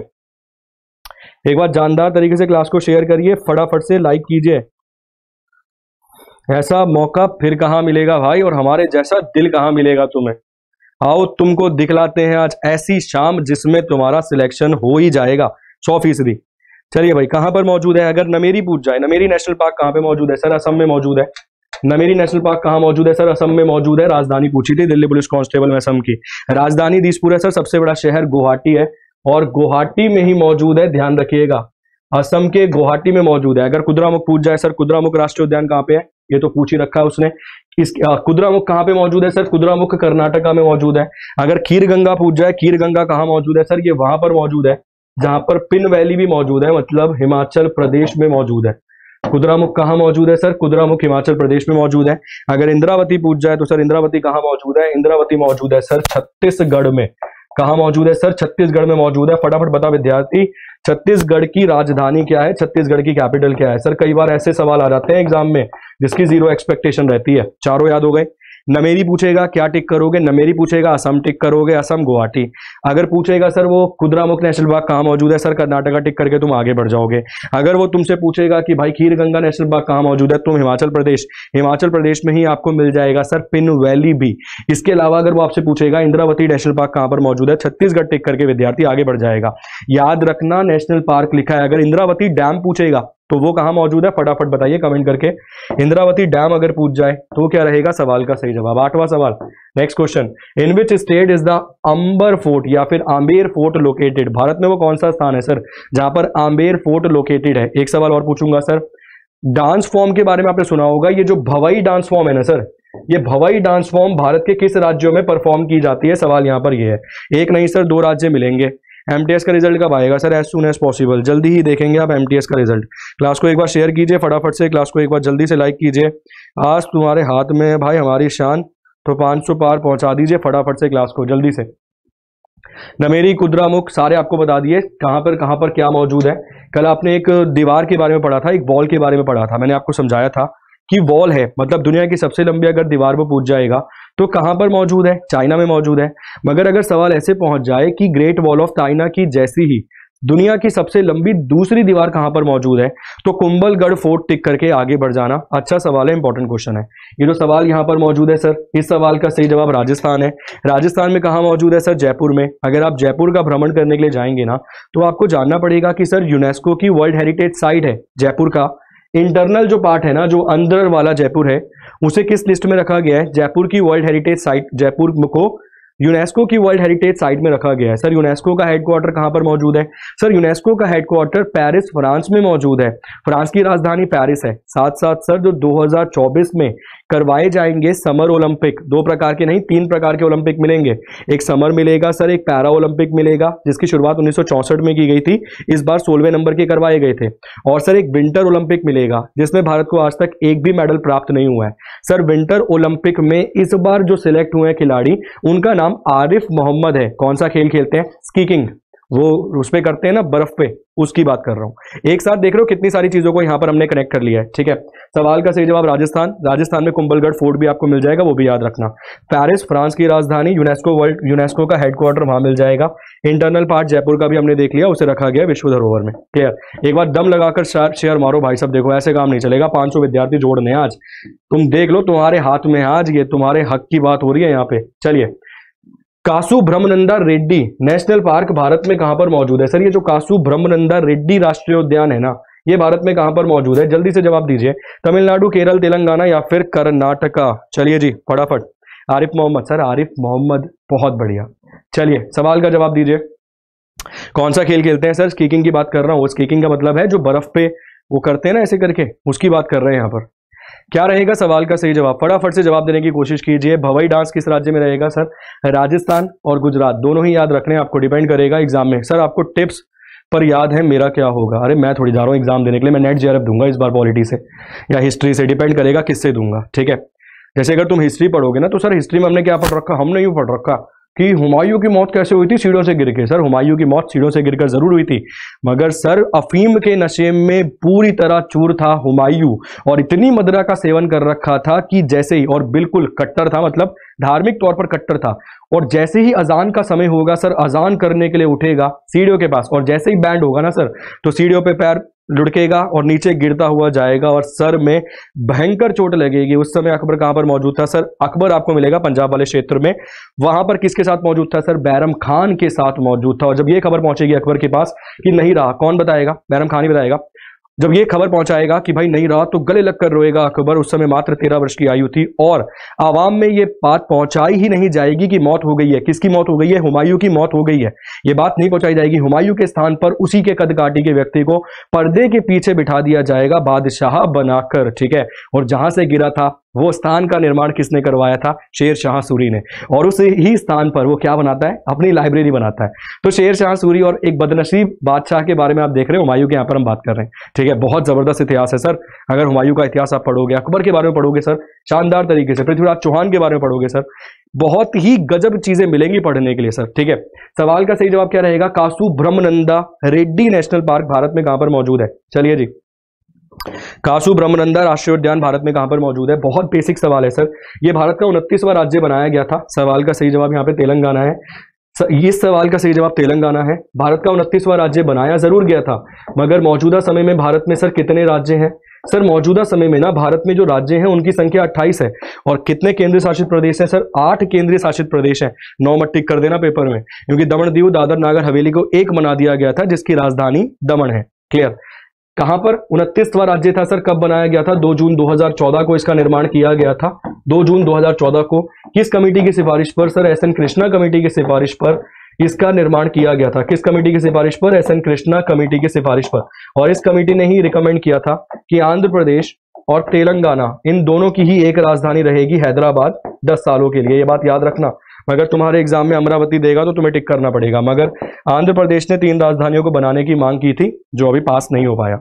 एक बार जानदार तरीके से क्लास को शेयर करिए फटाफट से लाइक कीजिए ऐसा मौका फिर कहाँ मिलेगा भाई और हमारे जैसा दिल कहाँ मिलेगा तुम्हें आओ तुमको दिखलाते हैं आज ऐसी शाम जिसमें तुम्हारा सिलेक्शन हो ही जाएगा सौ फीसदी चलिए भाई कहाँ पर मौजूद है अगर नमेरी पूछ जाए नमेरी नेशनल पार्क कहाँ पे मौजूद है सर असम में मौजूद है नमेरी नेशनल पार्क कहाँ मौजूद है सर असम में मौजूद है राजधानी पूछी थी दिल्ली पुलिस कांस्टेबल में असम की राजधानी दिसपुर है सर सबसे बड़ा शहर गुवाहाटी है और गुवाहाटी में ही मौजूद है ध्यान रखिएगा असम के गुवाहाटी में मौजूद है अगर कुदरामुख पूछ जाए सर कुदरामुख राष्ट्रीय उद्यान कहाँ पे है ये तो पूछ ही रखा है उसने इस कुद्रामुख कहाँ पे मौजूद है सर मुख कर्नाटका में मौजूद है अगर खीर गंगा पूछ जाए खीर गंगा कहाँ मौजूद है सर ये वहां पर मौजूद है जहां पर पिन वैली भी मौजूद है मतलब हिमाचल प्रदेश में मौजूद है कुद्रामुख कहाँ मौजूद है सर कुद्रामुख हिमाचल प्रदेश में मौजूद है अगर इंद्रावती पूछ जाए तो सर इंद्रावती कहाँ मौजूद है इंद्रावती मौजूद है सर छत्तीसगढ़ में कहा मौजूद है सर छत्तीसगढ़ में मौजूद है फटाफट बता विद्यार्थी छत्तीसगढ़ की राजधानी क्या है छत्तीसगढ़ की कैपिटल क्या है सर कई बार ऐसे सवाल आ जाते हैं एग्जाम में जिसकी जीरो एक्सपेक्टेशन रहती है चारों याद हो गए नमेरी पूछेगा क्या टिक करोगे नमेरी पूछेगा असम टिक करोगे असम गुवाहाटी अगर पूछेगा सर वो मुख नेशनल पार्क कहाँ मौजूद है सर कर्नाटका टिक करके तुम आगे बढ़ जाओगे अगर वो तुमसे पूछेगा कि भाई खीर गंगा नेशनल पार्क कहाँ मौजूद है तुम हिमाचल प्रदेश हिमाचल प्रदेश में ही आपको मिल जाएगा सर पिन वैली भी इसके अलावा अगर वो आपसे पूछेगा इंद्रावती नेशनल पार्क कहाँ पर मौजूद है छत्तीसगढ़ टिक करके विद्यार्थी आगे बढ़ जाएगा याद रखना नेशनल पार्क लिखा है अगर इंद्रावती डैम पूछेगा तो वो कहाँ मौजूद है फटाफट बताइए कमेंट करके इंद्रावती डैम अगर पूछ जाए तो क्या रहेगा सवाल का सही जवाब आठवां सवाल next question in which state is the Amber fort या फिर आम्बेर फोर्ट लोकेटेड भारत में वो कौन सा स्थान है सर जहां पर आम्बेर फोर्ट लोकेटेड है एक सवाल और पूछूंगा सर डांस फॉर्म के बारे में आपने सुना होगा ये जो भवाई डांस फॉर्म है ना सर ये भवाई डांस फॉर्म भारत के किस राज्यों में परफॉर्म की जाती है सवाल यहां पर ये है एक नहीं सर दो राज्य मिलेंगे एम का रिजल्ट कब आएगा sir as soon as possible जल्दी ही देखेंगे आप एम का रिजल्ट क्लास को एक बार शेयर कीजिए फटाफट से क्लास को एक बार जल्दी से लाइक कीजिए आज तुम्हारे हाथ में है भाई हमारी शान तो 500 पार पहुंचा दीजिए फटाफट से क्लास को जल्दी से नमेरी कुद्रामुख सारे आपको बता दिए कहाँ पर कहाँ पर क्या मौजूद है कल आपने एक दीवार के बारे में पढ़ा था एक वॉल के बारे में पढ़ा था मैंने आपको समझाया था कि वॉल है मतलब दुनिया की सबसे लंबी अगर दीवार पर पूछ जाएगा तो कहां पर मौजूद है चाइना में मौजूद है मगर अगर सवाल ऐसे पहुंच जाए कि ग्रेट वॉल ऑफ चाइना की जैसी ही दुनिया की सबसे लंबी दूसरी दीवार कहां पर मौजूद है तो कुंबलगढ़ फोर्ट टिक करके आगे बढ़ जाना अच्छा सवाल है इंपॉर्टेंट क्वेश्चन है ये जो सवाल यहां पर मौजूद है सर इस सवाल का सही जवाब राजस्थान है राजस्थान में कहाँ मौजूद है सर जयपुर में अगर आप जयपुर का भ्रमण करने के लिए जाएंगे ना तो आपको जानना पड़ेगा कि सर यूनेस्को की वर्ल्ड हेरिटेज साइट है जयपुर का इंटरनल जो पार्ट है ना जो अंदर वाला जयपुर है उसे किस लिस्ट में रखा गया है जयपुर की वर्ल्ड हेरिटेज साइट जयपुर को यूनेस्को की वर्ल्ड हेरिटेज साइट में रखा गया है सर यूनेस्को का हेडक्वार्टर कहां पर मौजूद है सर यूनेस्को का हेडक्वार्टर पेरिस फ्रांस में मौजूद है फ्रांस की राजधानी पेरिस है साथ साथ सर जो 2024 में करवाए जाएंगे समर ओलंपिक दो प्रकार के नहीं तीन प्रकार के ओलंपिक मिलेंगे एक समर मिलेगा सर एक पैरा ओलंपिक मिलेगा जिसकी शुरुआत उन्नीस में की गई थी इस बार सोलवे नंबर के करवाए गए थे और सर एक विंटर ओलंपिक मिलेगा जिसमें भारत को आज तक एक भी मेडल प्राप्त नहीं हुआ है सर विंटर ओलंपिक में इस बार जो सिलेक्ट हुए हैं खिलाड़ी उनका नाम आरिफ मोहम्मद है कौन सा खेल खेलते हैं स्कीकिंग वो उस पर करते हैं ना बर्फ पे उसकी बात कर रहा हूँ एक साथ देख रहे हो कितनी सारी चीज़ों को यहाँ पर हमने कनेक्ट कर लिया है ठीक है सवाल का सही जवाब राजस्थान राजस्थान में कुंभलगढ़ फोर्ट भी आपको मिल जाएगा वो भी याद रखना पेरिस फ्रांस की राजधानी यूनेस्को वर्ल्ड यूनेस्को का हेडक्वार्टर वहां मिल जाएगा इंटरनल पार्ट जयपुर का भी हमने देख लिया उसे रखा गया विश्व धरोहर में क्लियर एक बार दम लगाकर शेयर मारो भाई साहब देखो ऐसे काम नहीं चलेगा पांच विद्यार्थी जोड़ने आज तुम देख लो तुम्हारे हाथ में आज ये तुम्हारे हक की बात हो रही है यहाँ पे चलिए कासु ब्रह्मनंदा रेड्डी नेशनल पार्क भारत में कहां पर मौजूद है सर ये जो कासू ब्रह्मनंदा रेड्डी राष्ट्रीय उद्यान है ना ये भारत में कहां पर मौजूद है जल्दी से जवाब दीजिए तमिलनाडु केरल तेलंगाना या फिर कर्नाटका चलिए जी फटाफट आरिफ मोहम्मद सर आरिफ मोहम्मद बहुत बढ़िया चलिए सवाल का जवाब दीजिए कौन सा खेल खेलते हैं सर स्कीकिंग की बात कर रहा हूँ स्कीकिंग का मतलब है जो बर्फ पे वो करते हैं ना ऐसे करके उसकी बात कर रहे हैं यहाँ पर क्या रहेगा सवाल का सही जवाब फटाफट से जवाब देने की कोशिश कीजिए भवई डांस किस राज्य में रहेगा सर राजस्थान और गुजरात दोनों ही याद रखने आपको डिपेंड करेगा एग्जाम में सर आपको टिप्स पर याद है मेरा क्या होगा अरे मैं थोड़ी जा रहा हूँ एग्जाम देने के लिए मैं नेट जे दूंगा इस बार पॉलिटी से या हिस्ट्री से डिपेंड करेगा किससे दूंगा ठीक है जैसे अगर तुम हिस्ट्री पढ़ोगे ना तो सर हिस्ट्री में हमने क्या पढ़ रखा हमने यूँ पढ़ रखा कि हुमायूं की मौत कैसे हुई थी सीढ़ों से गिर के सर हुमायूं की मौत सीढ़ों से गिरकर जरूर हुई थी मगर सर अफीम के नशे में पूरी तरह चूर था हुमायूं और इतनी मदरा का सेवन कर रखा था कि जैसे ही और बिल्कुल कट्टर था मतलब धार्मिक तौर पर कट्टर था और जैसे ही अजान का समय होगा सर अजान करने के लिए उठेगा सीढ़ियों के पास और जैसे ही बैंड होगा ना सर तो सीढ़ियों पे पैर लुढ़केगा और नीचे गिरता हुआ जाएगा और सर में भयंकर चोट लगेगी उस समय अकबर कहाँ पर मौजूद था सर अकबर आपको मिलेगा पंजाब वाले क्षेत्र में वहां पर किसके साथ मौजूद था सर बैरम खान के साथ मौजूद था और जब यह खबर पहुंचेगी अकबर के पास कि नहीं रहा कौन बताएगा बैरम खान ही बताएगा जब ये खबर पहुंचाएगा कि भाई नहीं रहा तो गले लग कर रोएगा अकबर उस समय मात्र तेरह वर्ष की आयु थी और आवाम में ये बात पहुंचाई ही नहीं जाएगी कि मौत हो गई है किसकी मौत हो गई है हुमायूं की मौत हो गई है ये बात नहीं पहुंचाई जाएगी हुमायूं के स्थान पर उसी के कद के व्यक्ति को पर्दे के पीछे बिठा दिया जाएगा बादशाह बनाकर ठीक है और जहां से गिरा था वो स्थान का निर्माण किसने करवाया था शेर शाह सूरी ने और उस ही स्थान पर वो क्या बनाता है अपनी लाइब्रेरी बनाता है तो शेर शाह सूरी और एक बदनसीब बादशाह के बारे में आप देख रहे हो हुमायूं के यहाँ पर हम बात कर रहे हैं ठीक है बहुत ज़बरदस्त इतिहास है सर अगर हुमायूं का इतिहास आप पढ़ोगे अकबर के बारे में पढ़ोगे सर शानदार तरीके से पृथ्वीराज चौहान के बारे में पढ़ोगे सर बहुत ही गजब चीज़ें मिलेंगी पढ़ने के लिए सर ठीक है सवाल का सही जवाब क्या रहेगा कासू ब्रह्मनंदा रेड्डी नेशनल पार्क भारत में कहाँ पर मौजूद है चलिए जी काशु ब्रह्मनंदा राष्ट्रीय उद्यान भारत में कहां पर मौजूद है बहुत बेसिक सवाल है सर ये भारत का उनतीसवां राज्य बनाया गया था सवाल का सही जवाब यहाँ पे तेलंगाना है इस सवाल का सही जवाब तेलंगाना है भारत का उनतीसवां राज्य बनाया जरूर गया था मगर मौजूदा समय में भारत में सर कितने राज्य हैं सर मौजूदा समय में ना भारत में जो राज्य हैं उनकी संख्या 28 है और कितने केंद्र शासित प्रदेश हैं सर आठ केंद्र शासित प्रदेश हैं नौ मत टिक कर देना पेपर में क्योंकि दमन दीव दादर नागर हवेली को एक बना दिया गया था जिसकी राजधानी दमन है क्लियर कहां पर उनतीसवा राज्य था सर कब बनाया गया था 2 जून 2014 को इसका निर्माण किया गया था 2 जून 2014 को किस कमेटी की सिफारिश पर sir S N Krishna committee की सिफारिश पर इसका निर्माण किया गया था किस कमेटी की सिफारिश पर एस एन कृष्णा कमेटी की सिफारिश पर और इस कमेटी ने ही रिकमेंड किया था कि आंध्र प्रदेश और तेलंगाना इन दोनों की ही एक राजधानी रहेगी हैदराबाद दस सालों के लिए यह बात याद रखना मगर तुम्हारे एग्जाम में अमरावती देगा तो तुम्हें टिक करना पड़ेगा मगर आंध्र प्रदेश ने तीन राजधानियों को बनाने की मांग की थी जो अभी पास नहीं हो पाया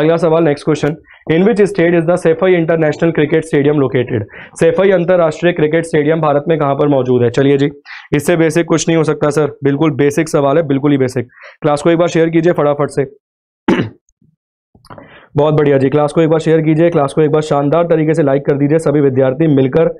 अगला सवाल next question in which state is the Saifai international cricket stadium located Saifai अंतर्राष्ट्रीय क्रिकेट स्टेडियम भारत में कहां पर मौजूद है चलिए जी इससे बेसिक कुछ नहीं हो सकता सर बिल्कुल बेसिक सवाल है बिल्कुल ही बेसिक क्लास को एक बार शेयर कीजिए फटाफट से बहुत बढ़िया जी क्लास को एक बार शेयर कीजिए क्लास को एक बार शानदार तरीके से लाइक कर दीजिए सभी विद्यार्थी मिलकर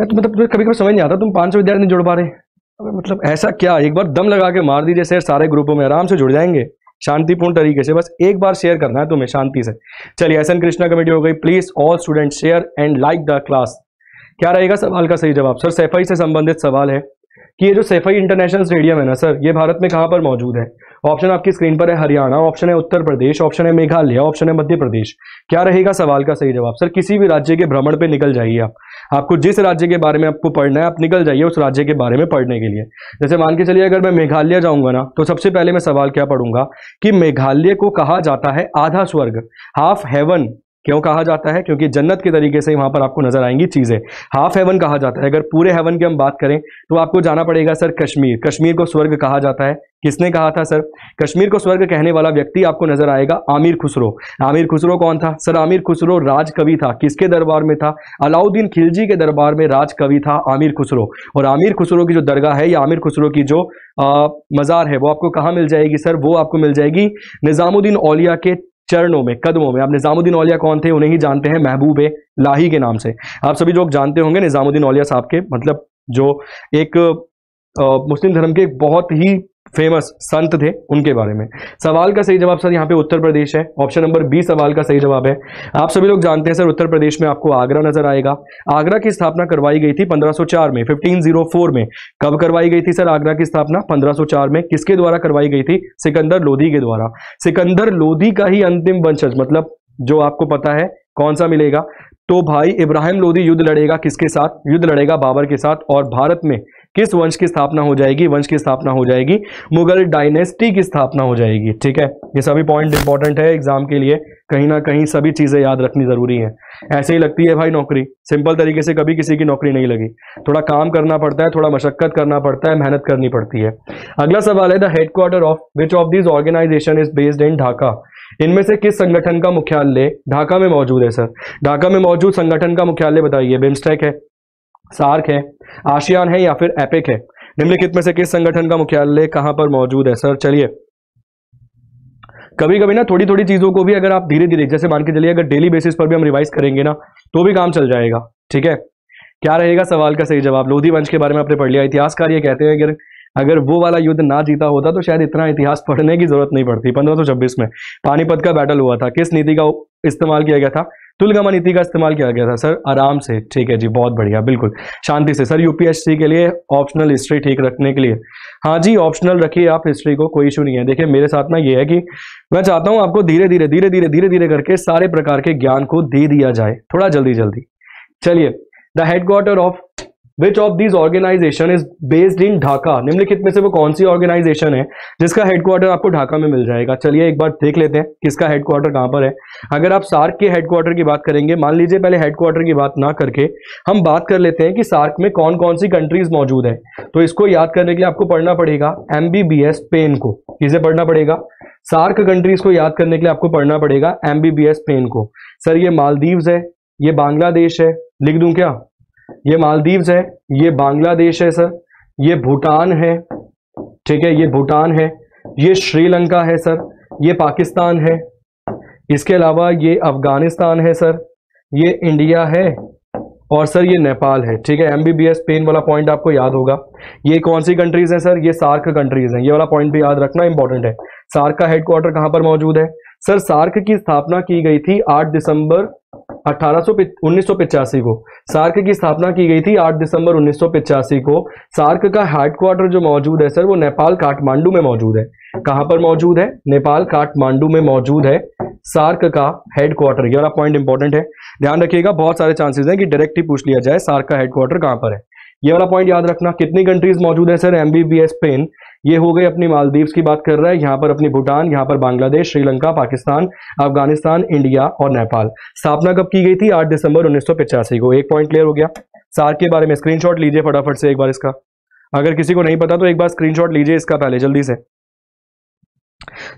यार तो मतलब तुम्हें कभी कभी समझ नहीं आता तुम पाँच सौ विद्यार्थी नहीं जुड़ पा रहे मतलब ऐसा क्या एक बार दम लगा के मार दीजिए सर सारे ग्रुपों में आराम से जुड़ जाएंगे शांतिपूर्ण तरीके से बस एक बार शेयर करना है तुम्हें शांति से चलिए एस एन कृष्णा कमेटी हो गई please all student share and like the class क्या रहेगा सवाल का सही जवाब सर सेफाई से संबंधित सवाल है कि ये जो सेफाई इंटरनेशनल स्टेडियम है ना सर ये भारत में कहाँ पर मौजूद है ऑप्शन आपकी स्क्रीन पर है हरियाणा ऑप्शन है उत्तर प्रदेश ऑप्शन है मेघालय ऑप्शन है मध्य प्रदेश क्या रहेगा सवाल का सही जवाब सर किसी भी राज्य के भ्रमण पे निकल जाइए आप आपको जिस राज्य के बारे में आपको पढ़ना है आप निकल जाइए उस राज्य के बारे में पढ़ने के लिए जैसे मान के चलिए अगर मैं मेघालय जाऊंगा ना तो सबसे पहले मैं सवाल क्या पढ़ूंगा कि मेघालय को कहा जाता है आधा स्वर्ग हाफ हेवन क्यों कहा जाता है क्योंकि जन्नत के तरीके से वहां पर आपको नजर आएंगी चीज़ें हाफ हेवन कहा जाता है अगर पूरे हेवन की हम बात करें तो आपको जाना पड़ेगा सर कश्मीर कश्मीर को स्वर्ग कहा जाता है किसने कहा था सर कश्मीर को स्वर्ग कहने वाला व्यक्ति आपको नजर आएगा आमिर खुसरो आमिर खुसरो कौन था सर आमिर खुसरो राजकवि था किसके दरबार में था अलाउद्दीन खिलजी के दरबार में राजकवि था आमिर खुसरो और आमिर खुसरो की जो दरगाह है या आमिर खुसरो की जो आ, मज़ार है वो आपको कहाँ मिल जाएगी सर वो आपको मिल जाएगी निज़ामुद्दीन ओलिया के चरणों में कदमों में आप निजामुद्दीन औलिया कौन थे उन्हें ही जानते हैं महबूब लाही के नाम से आप सभी लोग जानते होंगे निजामुद्दीन औलिया साहब के मतलब जो एक आ, मुस्लिम धर्म के बहुत ही फेमस संत थे उनके बारे में सवाल का सही जवाब सर यहाँ पे उत्तर प्रदेश है ऑप्शन नंबर बी सवाल का सही जवाब है आप सभी लोग जानते हैं सर उत्तर प्रदेश में आपको आगरा नजर आएगा आगरा की स्थापना करवाई गई थी 1504 में 1504 में कब करवाई गई थी सर आगरा की स्थापना 1504 में किसके द्वारा करवाई गई थी सिकंदर लोधी के द्वारा सिकंदर लोधी का ही अंतिम वंशज मतलब जो आपको पता है कौन सा मिलेगा तो भाई इब्राहिम लोधी युद्ध लड़ेगा किसके साथ युद्ध लड़ेगा बाबर के साथ और भारत में किस वंश की स्थापना हो जाएगी वंश की स्थापना हो जाएगी मुगल डायनेस्टी की स्थापना हो जाएगी ठीक है ये सभी पॉइंट इंपॉर्टेंट है एग्जाम के लिए कहीं ना कहीं सभी चीज़ें याद रखनी ज़रूरी है ऐसे ही लगती है भाई नौकरी सिंपल तरीके से कभी किसी की नौकरी नहीं लगी थोड़ा काम करना पड़ता है थोड़ा मशक्क़त करना पड़ता है मेहनत करनी पड़ती है अगला सवाल है the headquarter of which of this organisation is based in Dhaka इनमें से किस संगठन का मुख्यालय ढाका में मौजूद है सर ढाका में मौजूद संगठन का मुख्यालय बताइए बिम्स्टेक है सार्क है आशियान है या फिर एपिक है निम्नलिखित में से किस संगठन का मुख्यालय कहां पर मौजूद है सर चलिए कभी कभी ना थोड़ी थोड़ी चीजों को भी अगर आप धीरे धीरे जैसे मान के चलिए अगर डेली बेसिस पर भी हम रिवाइज करेंगे ना तो भी काम चल जाएगा ठीक है क्या रहेगा सवाल का सही जवाब लोधी वंश के बारे में आपने पढ़ लिया इतिहासकार ये कहते हैं अगर अगर वो वाला युद्ध ना जीता होता तो शायद इतना इतिहास पढ़ने की जरूरत नहीं पड़ती पंद्रह में पानीपत का बैटल हुआ था किस नीति का इस्तेमाल किया गया था तुलगमन नीति का इस्तेमाल किया गया था सर आराम से ठीक है जी बहुत बढ़िया बिल्कुल शांति से सर यूपीएससी के लिए ऑप्शनल हिस्ट्री ठीक रखने के लिए हाँ जी ऑप्शनल रखिए आप हिस्ट्री को कोई इशू नहीं है देखिए मेरे साथ ना ये है कि मैं चाहता हूँ आपको धीरे धीरे धीरे धीरे धीरे धीरे करके सारे प्रकार के ज्ञान को दे दिया जाए थोड़ा जल्दी जल्दी चलिए the headquarter of which of these organisation is based in Dhaka निम्नलिखित में से वो कौन सी ऑर्गेनाइजेशन है जिसका हेडक्वार्टर आपको ढाका में मिल जाएगा चलिए एक बार देख लेते हैं किसका हेडक्वार्टर कहाँ पर है अगर आप सार्क के हेडक्वार्टर की बात करेंगे मान लीजिए पहले हेडक्वार्टर की बात ना करके हम बात कर लेते हैं कि सार्क में कौन कौन सी कंट्रीज मौजूद है तो इसको याद करने के लिए आपको पढ़ना पड़ेगा एम पेन को किसे पढ़ना पड़ेगा सार्क कंट्रीज को याद करने के लिए आपको पढ़ना पड़ेगा एम पेन को सर ये मालदीव्स है ये बांग्लादेश है लिख दूं क्या ये मालदीव्स है ये बांग्लादेश है सर ये भूटान है ठीक है ये भूटान है ये श्रीलंका है सर ये पाकिस्तान है इसके अलावा ये अफगानिस्तान है सर ये इंडिया है और सर ये नेपाल है ठीक है M B B S pen वाला पॉइंट आपको याद होगा ये कौन सी कंट्रीज हैं सर ये सार्क कंट्रीज हैं ये वाला पॉइंट भी याद रखना इंपॉर्टेंट है सार्क का हेडक्वार्टर कहां पर मौजूद है सर सार्क की स्थापना की गई थी 8 दिसंबर अठारह को सार्क की स्थापना की गई थी 8 दिसंबर उन्नीस को सार्क का हेडक्वार्टर जो मौजूद है सर वो नेपाल काठमांडू में मौजूद है कहां पर मौजूद है नेपाल काठमांडू में मौजूद है सार्क का हेडक्वार्टर ये वाला पॉइंट इंपॉर्टेंट है ध्यान रखिएगा बहुत सारे चांसेस हैं कि डायरेक्ट ही पूछ लिया जाए सार्क का हेडक्वार्टर कहां पर है ये वाला पॉइंट याद रखना कितनी कंट्रीज मौजूद है सर एमबीबीएस पेन ये हो गई अपनी मालदीव्स की बात कर रहा है यहाँ पर अपनी भूटान यहाँ पर बांग्लादेश श्रीलंका पाकिस्तान अफगानिस्तान इंडिया और नेपाल स्थापना कब की गई थी आठ दिसंबर उन्नीस को एक पॉइंट क्लियर हो गया सार के बारे में स्क्रीनशॉट लीजिए फटाफट से एक बार इसका अगर किसी को नहीं पता तो एक बार स्क्रीन लीजिए इसका पहले जल्दी से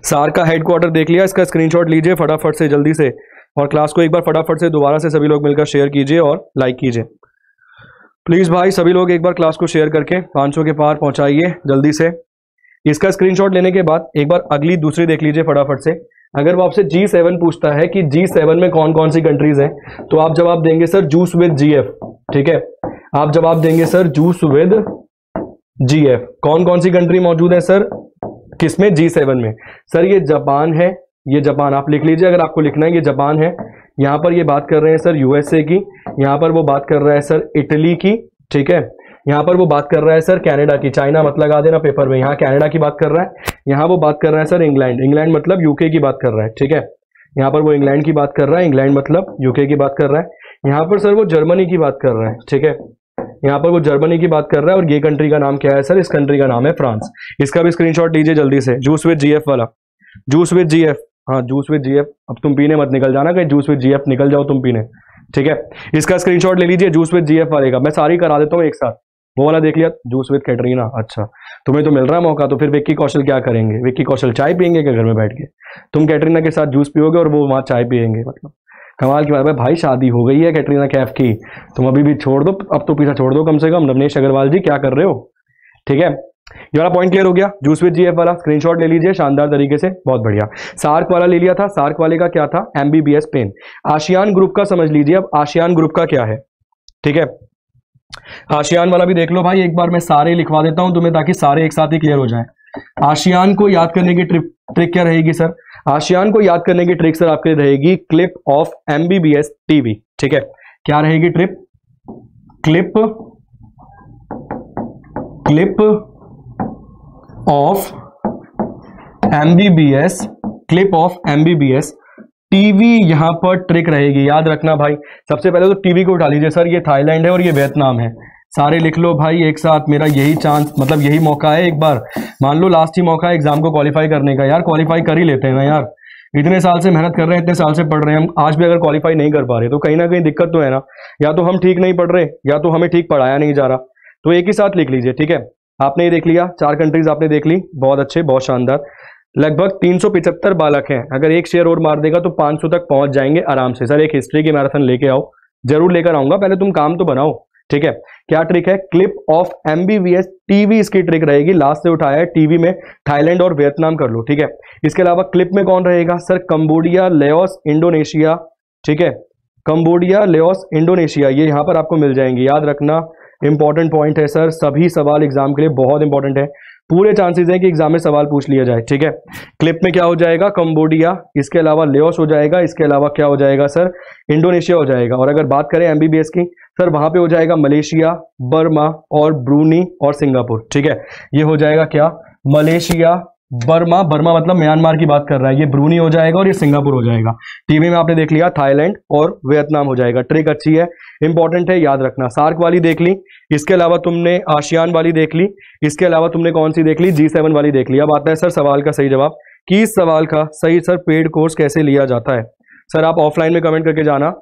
सार का हेडक्वार्टर देख लिया इसका स्क्रीनशॉट लीजिए फटाफट से जल्दी से और क्लास को एक बार फटाफट से दोबारा से सभी लोग मिलकर शेयर कीजिए और लाइक कीजिए प्लीज़ भाई सभी लोग एक बार क्लास को शेयर करके 500 के पार पहुंचाइए जल्दी से इसका स्क्रीनशॉट लेने के बाद एक बार अगली दूसरी देख लीजिए फटाफट से अगर वो आपसे जी सेवन पूछता है कि जी सेवन में कौन कौन सी कंट्रीज हैं तो आप जवाब देंगे sir juice with G F ठीक है आप जवाब देंगे sir juice with G F कौन कौन सी कंट्री मौजूद है सर किसमें जी सेवन में सर ये जापान है ये जापान आप लिख लीजिए अगर आपको लिखना है ये जापान है यहां पर ये बात कर रहे हैं सर यूएसए की यहां पर वो बात कर रहा है सर इटली की ठीक है यहाँ पर वो बात कर रहा है सर कैनेडा की चाइना मत लगा देना पेपर में यहाँ कैनेडा की बात कर रहा है यहाँ वो बात कर रहा है सर इंग्लैंड इंग्लैंड मतलब यूके की बात कर रहा है ठीक है यहाँ पर वो इंग्लैंड की बात कर रहा है इंग्लैंड मतलब यूके की बात कर रहा है यहाँ पर सर वो जर्मनी की बात कर रहा है ठीक है यहाँ पर वो जर्मनी की बात कर रहा है और ये कंट्री का नाम क्या है सर इस कंट्री का नाम है फ्रांस इसका भी शॉट लीजिए जल्दी से जूस विद एफ वाला जूस विद एफ हाँ जूस विद जीएफ अब तुम पीने मत निकल जाना कहीं जूस विद जीएफ निकल जाओ तुम पीने ठीक है इसका स्क्रीनशॉट ले लीजिए जूस विद जीएफ वाले का मैं सारी करा देता हूँ एक साथ वो वाला देख लिया जूस विद कैटरीना अच्छा तुम्हें तो मिल रहा है मौका तो फिर विक्की कौशल क्या करेंगे विक्की कौशल चाय पियेंगे क्या घर में बैठ के तुम कैटरीना के साथ जूस पियोगे और वो वहाँ चाय पियेंगे मतलब कमाल की बात है भाई शादी हो गई है कैटरीना कैफ की तुम अभी भी छोड़ दो अब तो पीछा छोड़ दो कम से कम रमनेश अग्रवाल जी क्या कर रहे हो ठीक है ये वाला पॉइंट क्लियर हो गया जूस विद जीएफ वाला स्क्रीनशॉट ले लीजिए शानदार तरीके से बहुत बढ़िया सार्क वाला ले लिया था सार्क वाले का क्या था एमबीबीएस पेन आशियान ग्रुप का समझ लीजिए अब आशियान ग्रुप का क्या है ठीक है आशियान वाला भी देख लो भाई एक बार मैं सारे लिखवा देता हूं तुम्हें ताकि सारे एक साथ ही क्लियर हो जाए आशियान को याद करने की ट्रिप ट्रिक क्या रहेगी सर आशियान को याद करने की ट्रिक सर आपके लिए रहेगी क्लिप ऑफ एमबीबीएस टीवी ठीक है क्या रहेगी trip clip clip of MBBS clip of MBBS TV यहाँ पर ट्रिक रहेगी याद रखना भाई सबसे पहले तो टीवी को उठा लीजिए सर ये थाईलैंड है और ये वियतनाम है सारे लिख लो भाई एक साथ मेरा यही चांस मतलब यही मौका है एक बार मान लो लास्ट ही मौका है एग्जाम को क्वालिफाई करने का यार क्वालिफाई कर ही लेते हैं ना यार इतने साल से मेहनत कर रहे हैं इतने साल से पढ़ रहे हैं हम आज भी अगर क्वालिफाई नहीं कर पा रहे तो कहीं ना कहीं दिक्कत तो है ना या तो हम ठीक नहीं पढ़ रहे या तो हमें ठीक पढ़ाया नहीं जा रहा तो एक ही साथ लिख लीजिए ठीक है आपने ये देख लिया चार कंट्रीज आपने देख ली बहुत अच्छे बहुत शानदार लगभग तीन बालक हैं अगर एक शेयर और मार देगा तो 500 तक पहुंच जाएंगे आराम से सर एक हिस्ट्री की मैराथन लेके आओ जरूर लेकर आऊंगा पहले तुम काम तो बनाओ ठीक है क्या ट्रिक है क्लिप ऑफ एमबीवीएस टीवी इसकी ट्रिक रहेगी लास्ट से उठाया है टीवी में थाईलैंड और वियतनाम कर लो ठीक है इसके अलावा क्लिप में कौन रहेगा सर कंबोडिया लेस इंडोनेशिया ठीक है कंबोडिया लेस इंडोनेशिया ये यहां पर आपको मिल जाएंगे याद रखना इंपॉर्टेंट पॉइंट है सर सभी सवाल एग्जाम के लिए बहुत इंपॉर्टेंट है पूरे चांसेस हैं कि एग्जाम में सवाल पूछ लिया जाए ठीक है क्लिप में क्या हो जाएगा कंबोडिया इसके अलावा लेस हो जाएगा इसके अलावा क्या हो जाएगा सर इंडोनेशिया हो जाएगा और अगर बात करें एमबीबीएस की सर वहां पे हो जाएगा मलेशिया बर्मा और ब्रूनी और सिंगापुर ठीक है ये हो जाएगा क्या मलेशिया बर्मा बर्मा मतलब म्यांमार की बात कर रहा है ये ब्रूनी हो जाएगा और ये सिंगापुर हो जाएगा टीवी में आपने देख लिया थाईलैंड और वियतनाम हो जाएगा ट्रिक अच्छी है इंपॉर्टेंट है याद रखना सार्क वाली देख ली इसके अलावा तुमने आशियान वाली देख ली इसके अलावा तुमने कौन सी देख ली जी सेवन वाली देख ली अब आता है सर सवाल का सही जवाब कि इस सवाल का सही सर पेड कोर्स कैसे लिया जाता है सर आप ऑफलाइन में कमेंट करके जाना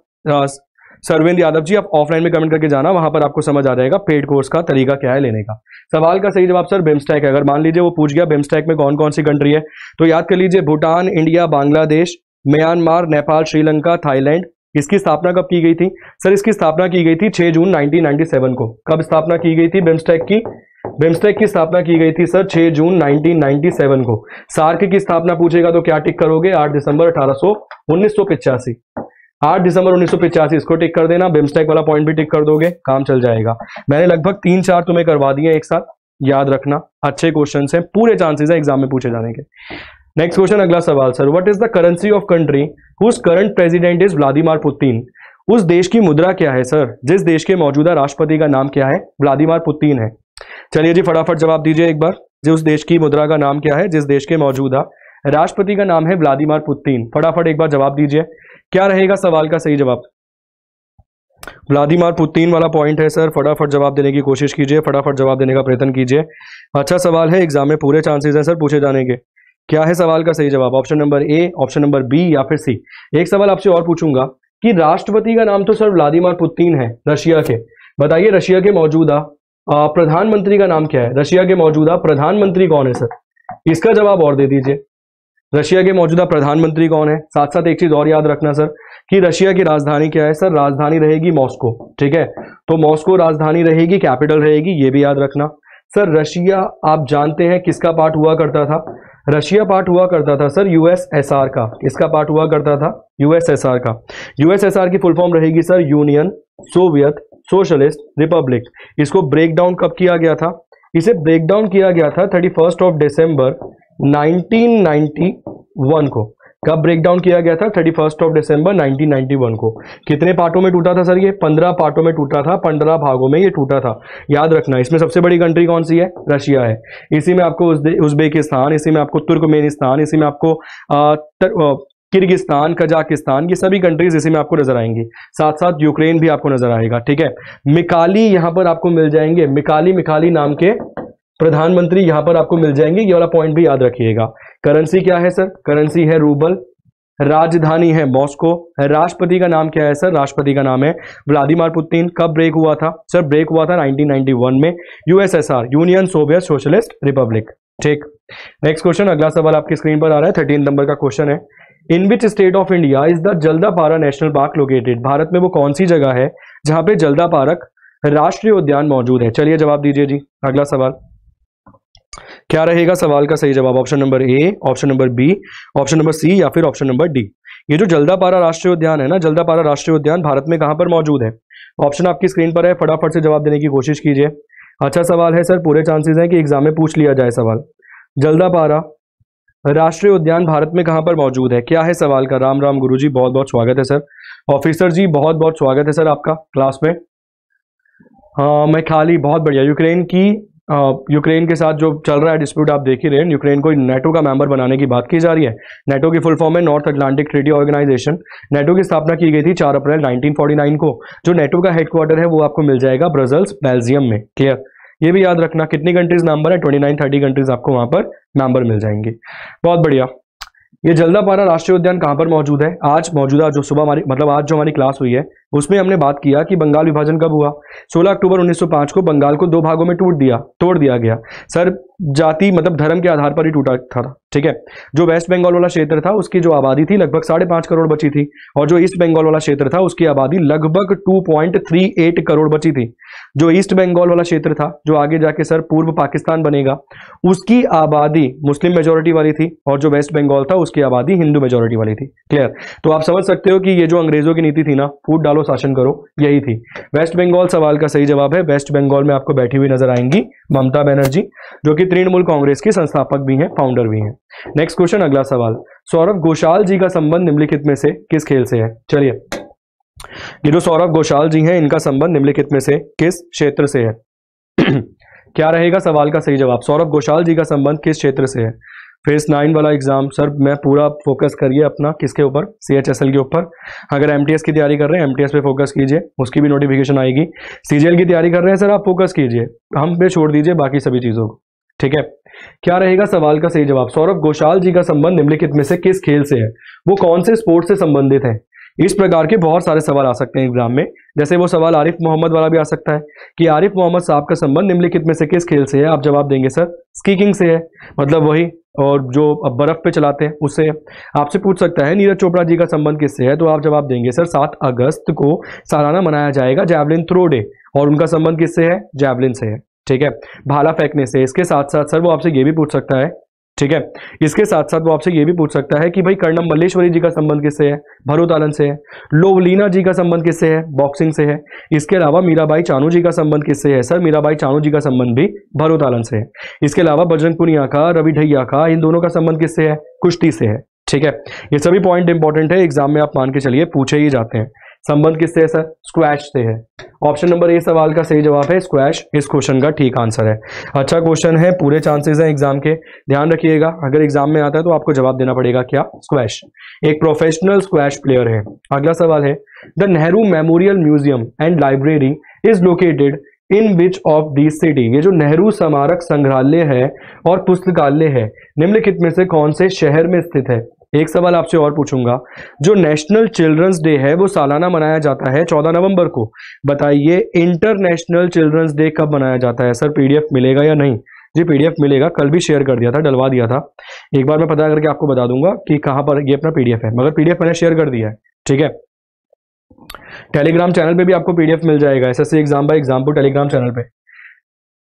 सर्वेंद्र यादव जी आप ऑफलाइन में कमेंट करके जाना वहां पर आपको समझ आ जाएगा पेड कोर्स का तरीका क्या है लेने का सवाल का सही जवाब सर बेम्स्टैक है अगर मान लीजिए वो पूछ गया बेम्स्टैक में कौन कौन सी कंट्री है तो याद कर लीजिए Bhutan India Bangladesh Myanmar Nepal Sri Lanka Thailand इसकी स्थापना कब की गई थी सर इसकी स्थापना की गई थी 6 जून 1997 को कब स्थापना की गई थी बेमस्टेक की बेमस्टेक की स्थापना की गई थी सर 6 जून 1997 को सार्क की स्थापना पूछेगा तो क्या टिक करोगे 8 दिसंबर अठारह सौ आठ दिसंबर उन्नीस इसको टिक कर देना बिमस्टेक वाला पॉइंट भी टिक कर दोगे काम चल जाएगा मैंने लगभग तीन चार तुम्हें करवा दिए एक साथ याद रखना अच्छे क्वेश्चन हैं पूरे चांसेस है एग्जाम में पूछे जाने के नेक्स्ट क्वेश्चन अगला सवाल sir what is the currency of country whose current president is Vladimir Putin उस देश की मुद्रा क्या है सर जिस देश के मौजूदा राष्ट्रपति का नाम क्या है व्लादिमार पुतिन है चलिए जी फटाफट जवाब दीजिए एक बार जिस उस देश की मुद्रा का नाम क्या है जिस देश के मौजूदा राष्ट्रपति का नाम है व्लादिमार पुतिन फटाफट एक बार जवाब दीजिए क्या रहेगा सवाल का सही जवाब व्लादिमार पुतिन वाला पॉइंट है सर फटाफट जवाब देने की कोशिश कीजिए फटाफट जवाब देने का प्रयत्न कीजिए अच्छा सवाल है एग्जाम में पूरे चांसेस हैं सर पूछे जाने के क्या है सवाल का सही जवाब option number A option number B या फिर सी एक सवाल आपसे और पूछूंगा कि राष्ट्रपति का नाम तो सर व्लादिमार पुतिन है रशिया के बताइए रशिया के मौजूदा प्रधानमंत्री का नाम क्या है रशिया के मौजूदा प्रधानमंत्री कौन है सर इसका जवाब और दे दीजिए रशिया के मौजूदा प्रधानमंत्री कौन है साथ साथ एक चीज और याद रखना सर कि रशिया की राजधानी क्या है सर राजधानी रहेगी मॉस्को ठीक है तो मॉस्को राजधानी रहेगी कैपिटल रहेगी ये भी याद रखना सर रशिया आप जानते हैं किसका पार्ट हुआ करता था रशिया पार्ट हुआ करता था सर यूएसएसआर का इसका पार्ट हुआ करता था यूएसएसआर का यूएसएसआर की फुल फॉर्म रहेगी sir union Soviet socialist republic इसको ब्रेकडाउन कब किया गया था इसे ब्रेकडाउन किया गया था थर्टी फर्स्ट ऑफ डिसम्बर 1991 को कब ब्रेकडाउन किया गया था थर्टी फर्स्ट ऑफ डिसंबर 1991 को कितने पार्टों में टूटा था सर ये पंद्रह पार्टों में टूटा था पंद्रह भागों में ये टूटा था याद रखना इसमें सबसे बड़ी कंट्री कौन सी है रशिया है इसी में आपको उज्बेकिस्तान इसी में आपको तुर्कमेनिस्तान इसी में आपको आ, तर, आ, किर्गिस्तान कजाकिस्तान ये सभी कंट्रीज इसी में आपको नजर आएंगी साथ साथ यूक्रेन भी आपको नजर आएगा ठीक है मिकाली यहां पर आपको मिल जाएंगे मिकाली मिकाली नाम के प्रधानमंत्री यहां पर आपको मिल जाएंगे ये वाला पॉइंट भी याद रखिएगा करेंसी क्या है सर करेंसी है रूबल राजधानी है मॉस्को राष्ट्रपति का नाम क्या है सर राष्ट्रपति का नाम है व्लादिमार पुतिन कब ब्रेक हुआ था सर ब्रेक हुआ था 1991 में USSR union Soviet socialist republic ठीक नेक्स्ट क्वेश्चन अगला सवाल आपकी स्क्रीन पर आ रहा है थर्टीन नंबर का क्वेश्चन है in which state of India is the Jaldapara national park located Bharat में वो कौन सी जगह है जहां पे जल्दा पारक राष्ट्रीय उद्यान मौजूद है चलिए जवाब दीजिए जी अगला सवाल क्या रहेगा सवाल का सही जवाब option number A option number B option number C या फिर ऑप्शन नंबर डी ये जो जल्दापारा राष्ट्रीय उद्यान है ना जल्दापारा राष्ट्रीय उद्यान भारत में कहां पर मौजूद है ऑप्शन आपकी स्क्रीन पर है फटाफट से जवाब देने की कोशिश कीजिए अच्छा सवाल है सर पूरे चांसेस हैं कि एग्जाम में पूछ लिया जाए सवाल जल्दापारा राष्ट्रीय उद्यान भारत में कहाँ पर मौजूद है क्या है सवाल का राम राम गुरु जी बहुत बहुत स्वागत है सर ऑफिसर जी बहुत बहुत स्वागत है सर आपका क्लास में हाँ मैं खाली बहुत बढ़िया यूक्रेन की यूक्रेन के साथ जो चल रहा है डिस्प्यूट आप देख ही रहे हैं यूक्रेन को नेटो का मेंबर बनाने की बात की जा रही है नेटो की फुल फॉर्म है north Atlantic treaty organization NATO की स्थापना की गई थी 4 अप्रैल 1949 को जो नेटो का हेडक्वार्टर है वो आपको मिल जाएगा ब्रजल्स बेल्जियम में क्लियर ये भी याद रखना कितनी कंट्रीज मेंबर है ट्वेंटी नाइन थर्टी कंट्रीज आपको वहां पर मेंबर मिल जाएंगे बहुत बढ़िया ये जल्दापारा राष्ट्रीय उद्यान कहाँ पर मौजूद है आज मौजूदा जो सुबह हमारी मतलब आज जो हमारी क्लास हुई है उसमें हमने बात किया कि बंगाल विभाजन कब हुआ 16 अक्टूबर 1905 को बंगाल को दो भागों में टूट दिया तोड़ दिया गया सर जाति मतलब धर्म के आधार पर ही टूटा था ठीक है जो वेस्ट बंगाल वाला क्षेत्र था उसकी जो आबादी थी लगभग साढ़े पांच करोड़ बची थी और जो ईस्ट बंगाल वाला क्षेत्र था उसकी आबादी लगभग 2.38 करोड़ बची थी जो ईस्ट बंगाल वाला क्षेत्र था जो आगे जाके सर पूर्व पाकिस्तान बनेगा उसकी आबादी मुस्लिम मेजोरिटी वाली थी और जो वेस्ट बंगाल था उसकी आबादी हिंदू मेजोरिटी वाली थी क्लियर तो आप समझ सकते हो कि ये जो अंग्रेजों की नीति थी ना फूट डालो करो शासन करो यही थी वेस्ट बंगाल सवाल का सही जवाब है वेस्ट बंगाल में आपको बैठी हुई नजर आएंगी ममता बनर्जी जो कि तृणमूल कांग्रेस की संस्थापक भी हैं फाउंडर भी हैं नेक्स्ट क्वेश्चन अगला सवाल सौरभ घोषाल जी का संबंध निम्नलिखित में से किस खेल से है चलिए ये जो सौरभ घोषाल जी हैं इनका संबंध निम्नलिखित में से किस क्षेत्र से है क्या रहेगा सवाल का सही जवाब सौरभ घोषाल जी का संबंध किस क्षेत्र से है फेस नाइन वाला एग्जाम सर मैं पूरा फोकस करिए अपना किसके ऊपर सी एच एस एल के ऊपर अगर एम टी एस की तैयारी कर रहे हैं एम टी एस पे फोकस कीजिए उसकी भी नोटिफिकेशन आएगी सी जी एल की तैयारी कर रहे हैं सर आप फोकस कीजिए हम पे छोड़ दीजिए बाकी सभी चीज़ों को ठीक है क्या रहेगा सवाल का सही जवाब सौरभ घोषाल जी का संबंध निम्नलिखित में से किस खेल से है वो कौन से स्पोर्ट से संबंधित है इस प्रकार के बहुत सारे सवाल आ सकते हैं एग्जाम में जैसे वो सवाल आरिफ मोहम्मद वाला भी आ सकता है कि आरिफ मोहम्मद साहब का संबंध निम्नलिखित में से किस खेल से है आप जवाब देंगे सर स्कीकिंग से है मतलब वही और जो बर्फ पे चलाते हैं उससे आपसे पूछ सकता है नीरज चोपड़ा जी का संबंध किससे है तो आप जवाब देंगे सर सात अगस्त को सालाना मनाया जाएगा जैवलिन थ्रो डे और उनका संबंध किससे है जैवलिन से है ठीक है भाला फेंकने से इसके साथ साथ सर वो आपसे ये भी पूछ सकता है ठीक है इसके साथ साथ वो आपसे ये भी पूछ सकता है कि भाई कर्णम मल्लेश्वरी जी का संबंध किससे है भरोतालन से है लोवलीना जी का संबंध किससे है बॉक्सिंग से है इसके अलावा मीराबाई चानू जी का संबंध किससे है सर मीराबाई चानू जी का संबंध भी भरोतालन से है इसके अलावा बजरंग पुनिया का रवि ढैया का इन दोनों का संबंध किससे है कुश्ती से है ठीक है ये सभी पॉइंट इंपॉर्टेंट है एग्जाम में आप मान के चलिए पूछे ही जाते हैं संबंध किससे है सर स्क्वैश से है ऑप्शन नंबर ए सवाल का सही जवाब है स्क्वैश इस क्वेश्चन का ठीक आंसर है अच्छा क्वेश्चन है पूरे चांसेस हैं एग्जाम के ध्यान रखिएगा अगर एग्जाम में आता है तो आपको जवाब देना पड़ेगा क्या स्क्वैश एक प्रोफेशनल स्क्वैश प्लेयर है अगला सवाल है the Nehru memorial museum and library is located in which of the city ये जो नेहरू स्मारक संग्रहालय है और पुस्तकालय है निम्नलिखित में से कौन से शहर में स्थित है एक सवाल आपसे और पूछूंगा जो नेशनल चिल्ड्रंस डे है वो सालाना मनाया जाता है 14 नवंबर को बताइए इंटरनेशनल चिल्ड्रंस डे कब मनाया जाता है सर पीडीएफ मिलेगा या नहीं जी पीडीएफ मिलेगा कल भी शेयर कर दिया था डलवा दिया था एक बार मैं पता करके आपको बता दूंगा कि कहां पर ये अपना पीडीएफ है मगर पीडीएफ मैंने शेयर कर दिया है ठीक है टेलीग्राम चैनल पे भी आपको पीडीएफ मिल जाएगा SSC exam by example Telegram channel पे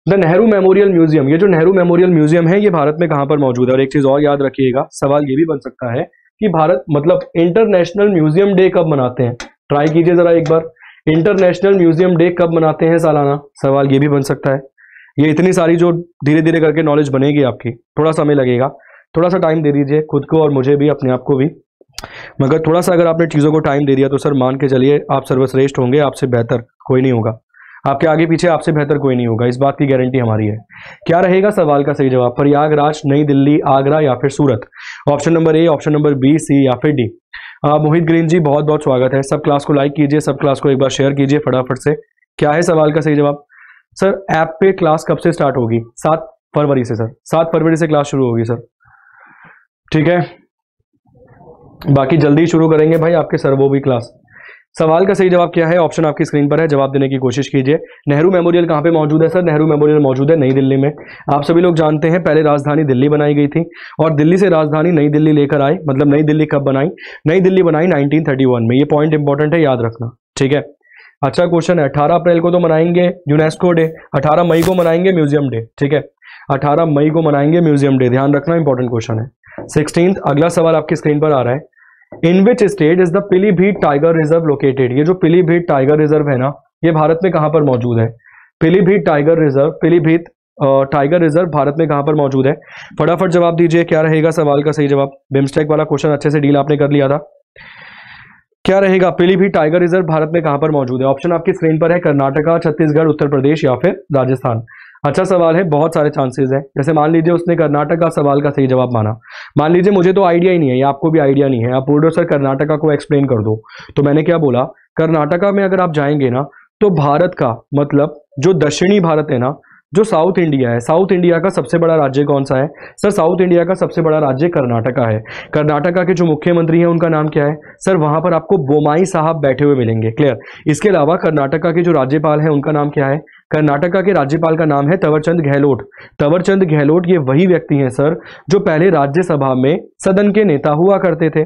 द नेहरू मेमोरियल म्यूजियम ये जो नेहरू मेमोरियल म्यूजियम है ये भारत में कहाँ पर मौजूद है और एक चीज और याद रखिएगा सवाल ये भी बन सकता है कि भारत मतलब इंटरनेशनल म्यूजियम डे कब मनाते हैं ट्राई कीजिए जरा एक बार इंटरनेशनल म्यूजियम डे कब मनाते हैं सालाना सवाल ये भी बन सकता है ये इतनी सारी जो धीरे धीरे करके नॉलेज बनेगी आपकी थोड़ा समय लगेगा थोड़ा सा टाइम दे दीजिए खुद को और मुझे भी अपने आप को भी मगर थोड़ा सा अगर आपने चीज़ों को टाइम दे दिया तो सर मान के चलिए आप सर्वश्रेष्ठ होंगे आपसे बेहतर कोई नहीं होगा आपके आगे पीछे आपसे बेहतर कोई नहीं होगा इस बात की गारंटी हमारी है क्या रहेगा सवाल का सही जवाब प्रयागराज नई दिल्ली आगरा या फिर Surat option number A option number B C या फिर डी मोहित ग्रीन जी बहुत बहुत स्वागत है सब क्लास को लाइक कीजिए सब क्लास को एक बार शेयर कीजिए फटाफट से क्या है सवाल का सही जवाब सर ऐप पे क्लास कब से स्टार्ट होगी सात फरवरी से सर सात फरवरी से क्लास शुरू होगी सर ठीक है बाकी जल्दी शुरू करेंगे भाई आपके सर्वो भी क्लास सवाल का सही जवाब क्या है ऑप्शन आपकी स्क्रीन पर है जवाब देने की कोशिश कीजिए नेहरू मेमोरियल कहाँ पे मौजूद है सर नेहरू मेमोरियल मौजूद है नई दिल्ली में आप सभी लोग जानते हैं पहले राजधानी दिल्ली बनाई गई थी और दिल्ली से राजधानी नई दिल्ली लेकर आए मतलब नई दिल्ली कब बनाई नई दिल्ली बनाई नाइनटीन में ये पॉइंट इंपॉर्टेंट है याद रखना ठीक है अच्छा क्वेश्चन है अठारह अप्रैल को तो मनाएंगे यूनेस्को डे अठारह मई को मनाएंगे म्यूजियम डे ठीक है अठारह मई को मनाएंगे म्यूजियम डे ध्यान रखना इंपॉर्टेंट क्वेश्चन है सिक्सटीन अगला सवाल आपकी स्क्रीन पर आ रहा है in which state is the Pilibhit tiger reserve located ये जो पीलीभीत टाइगर रिजर्व है ना ये भारत में कहां पर मौजूद है Pilibhit tiger reserve Pilibhit tiger reserve Bharat में कहां पर मौजूद है फटाफट जवाब दीजिए क्या रहेगा सवाल का सही जवाब बिमस्टेक वाला क्वेश्चन अच्छे से डील आपने कर लिया था क्या रहेगा पीलीभीत टाइगर रिजर्व भारत में कहां पर मौजूद है ऑप्शन आपकी स्क्रीन पर है कर्नाटका छत्तीसगढ़ उत्तर प्रदेश या फिर राजस्थान अच्छा सवाल है बहुत सारे चांसेस हैं जैसे मान लीजिए उसने कर्नाटक का सवाल का सही जवाब माना मान लीजिए मुझे तो आइडिया ही नहीं है या आपको भी आइडिया नहीं है आप बोल रहे हो सर कर्नाटका को एक्सप्लेन कर दो तो मैंने क्या बोला कर्नाटका में अगर आप जाएंगे ना तो भारत का मतलब जो दक्षिणी भारत है ना जो साउथ इंडिया है साउथ इंडिया का सबसे बड़ा राज्य कौन सा है सर साउथ इंडिया का सबसे बड़ा राज्य कर्नाटका है कर्नाटका के जो मुख्यमंत्री हैं उनका नाम क्या है सर वहां पर आपको बोमाई साहब बैठे हुए मिलेंगे क्लियर इसके अलावा कर्नाटका के जो राज्यपाल हैं उनका नाम क्या है कर्नाटका के राज्यपाल का नाम है तवरचंद गहलोत तवरचंद गहलोत ये वही व्यक्ति हैं सर जो पहले राज्यसभा में सदन के नेता हुआ करते थे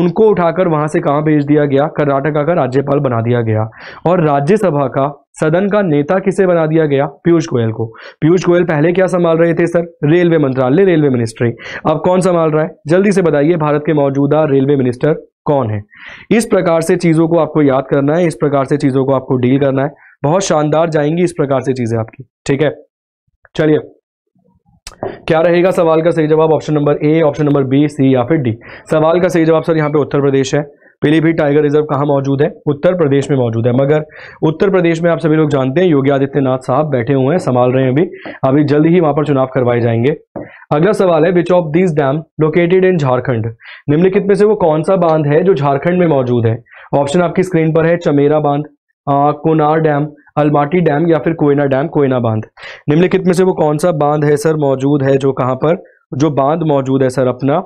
उनको उठाकर वहां से कहाँ भेज दिया गया कर्नाटका का राज्यपाल बना दिया गया और राज्यसभा का सदन का नेता किसे बना दिया गया पीयूष गोयल को पीयूष गोयल पहले क्या संभाल रहे थे सर रेलवे मंत्रालय रेलवे मिनिस्ट्री अब कौन संभाल रहा है जल्दी से बताइए भारत के मौजूदा रेलवे मिनिस्टर कौन है इस प्रकार से चीज़ों को आपको याद करना है इस प्रकार से चीज़ों को आपको डील करना है बहुत शानदार जाएंगी इस प्रकार से चीज़ें आपकी ठीक है चलिए क्या रहेगा सवाल का सही जवाब option number A option number B C या फिर डी सवाल का सही जवाब सर यहाँ पे उत्तर प्रदेश है पीलीभीत टाइगर रिजर्व कहाँ मौजूद है उत्तर प्रदेश में मौजूद है मगर उत्तर प्रदेश में आप सभी लोग जानते हैं योगी आदित्यनाथ साहब बैठे हुए हैं संभाल रहे हैं अभी अभी जल्द ही वहां पर चुनाव करवाए जाएंगे अगला सवाल है which of this dam located in Jharkhand निम्नलिखित में से वो कौन सा बांध है जो झारखंड में मौजूद है ऑप्शन आपकी स्क्रीन पर है चमेरा बांध कोनार डैम अलमाटी डैम या फिर कोयना डैम कोयना बांध निम्नलिखित में से वो कौन सा बांध है सर मौजूद है जो कहाँ पर जो बांध मौजूद है सर अपना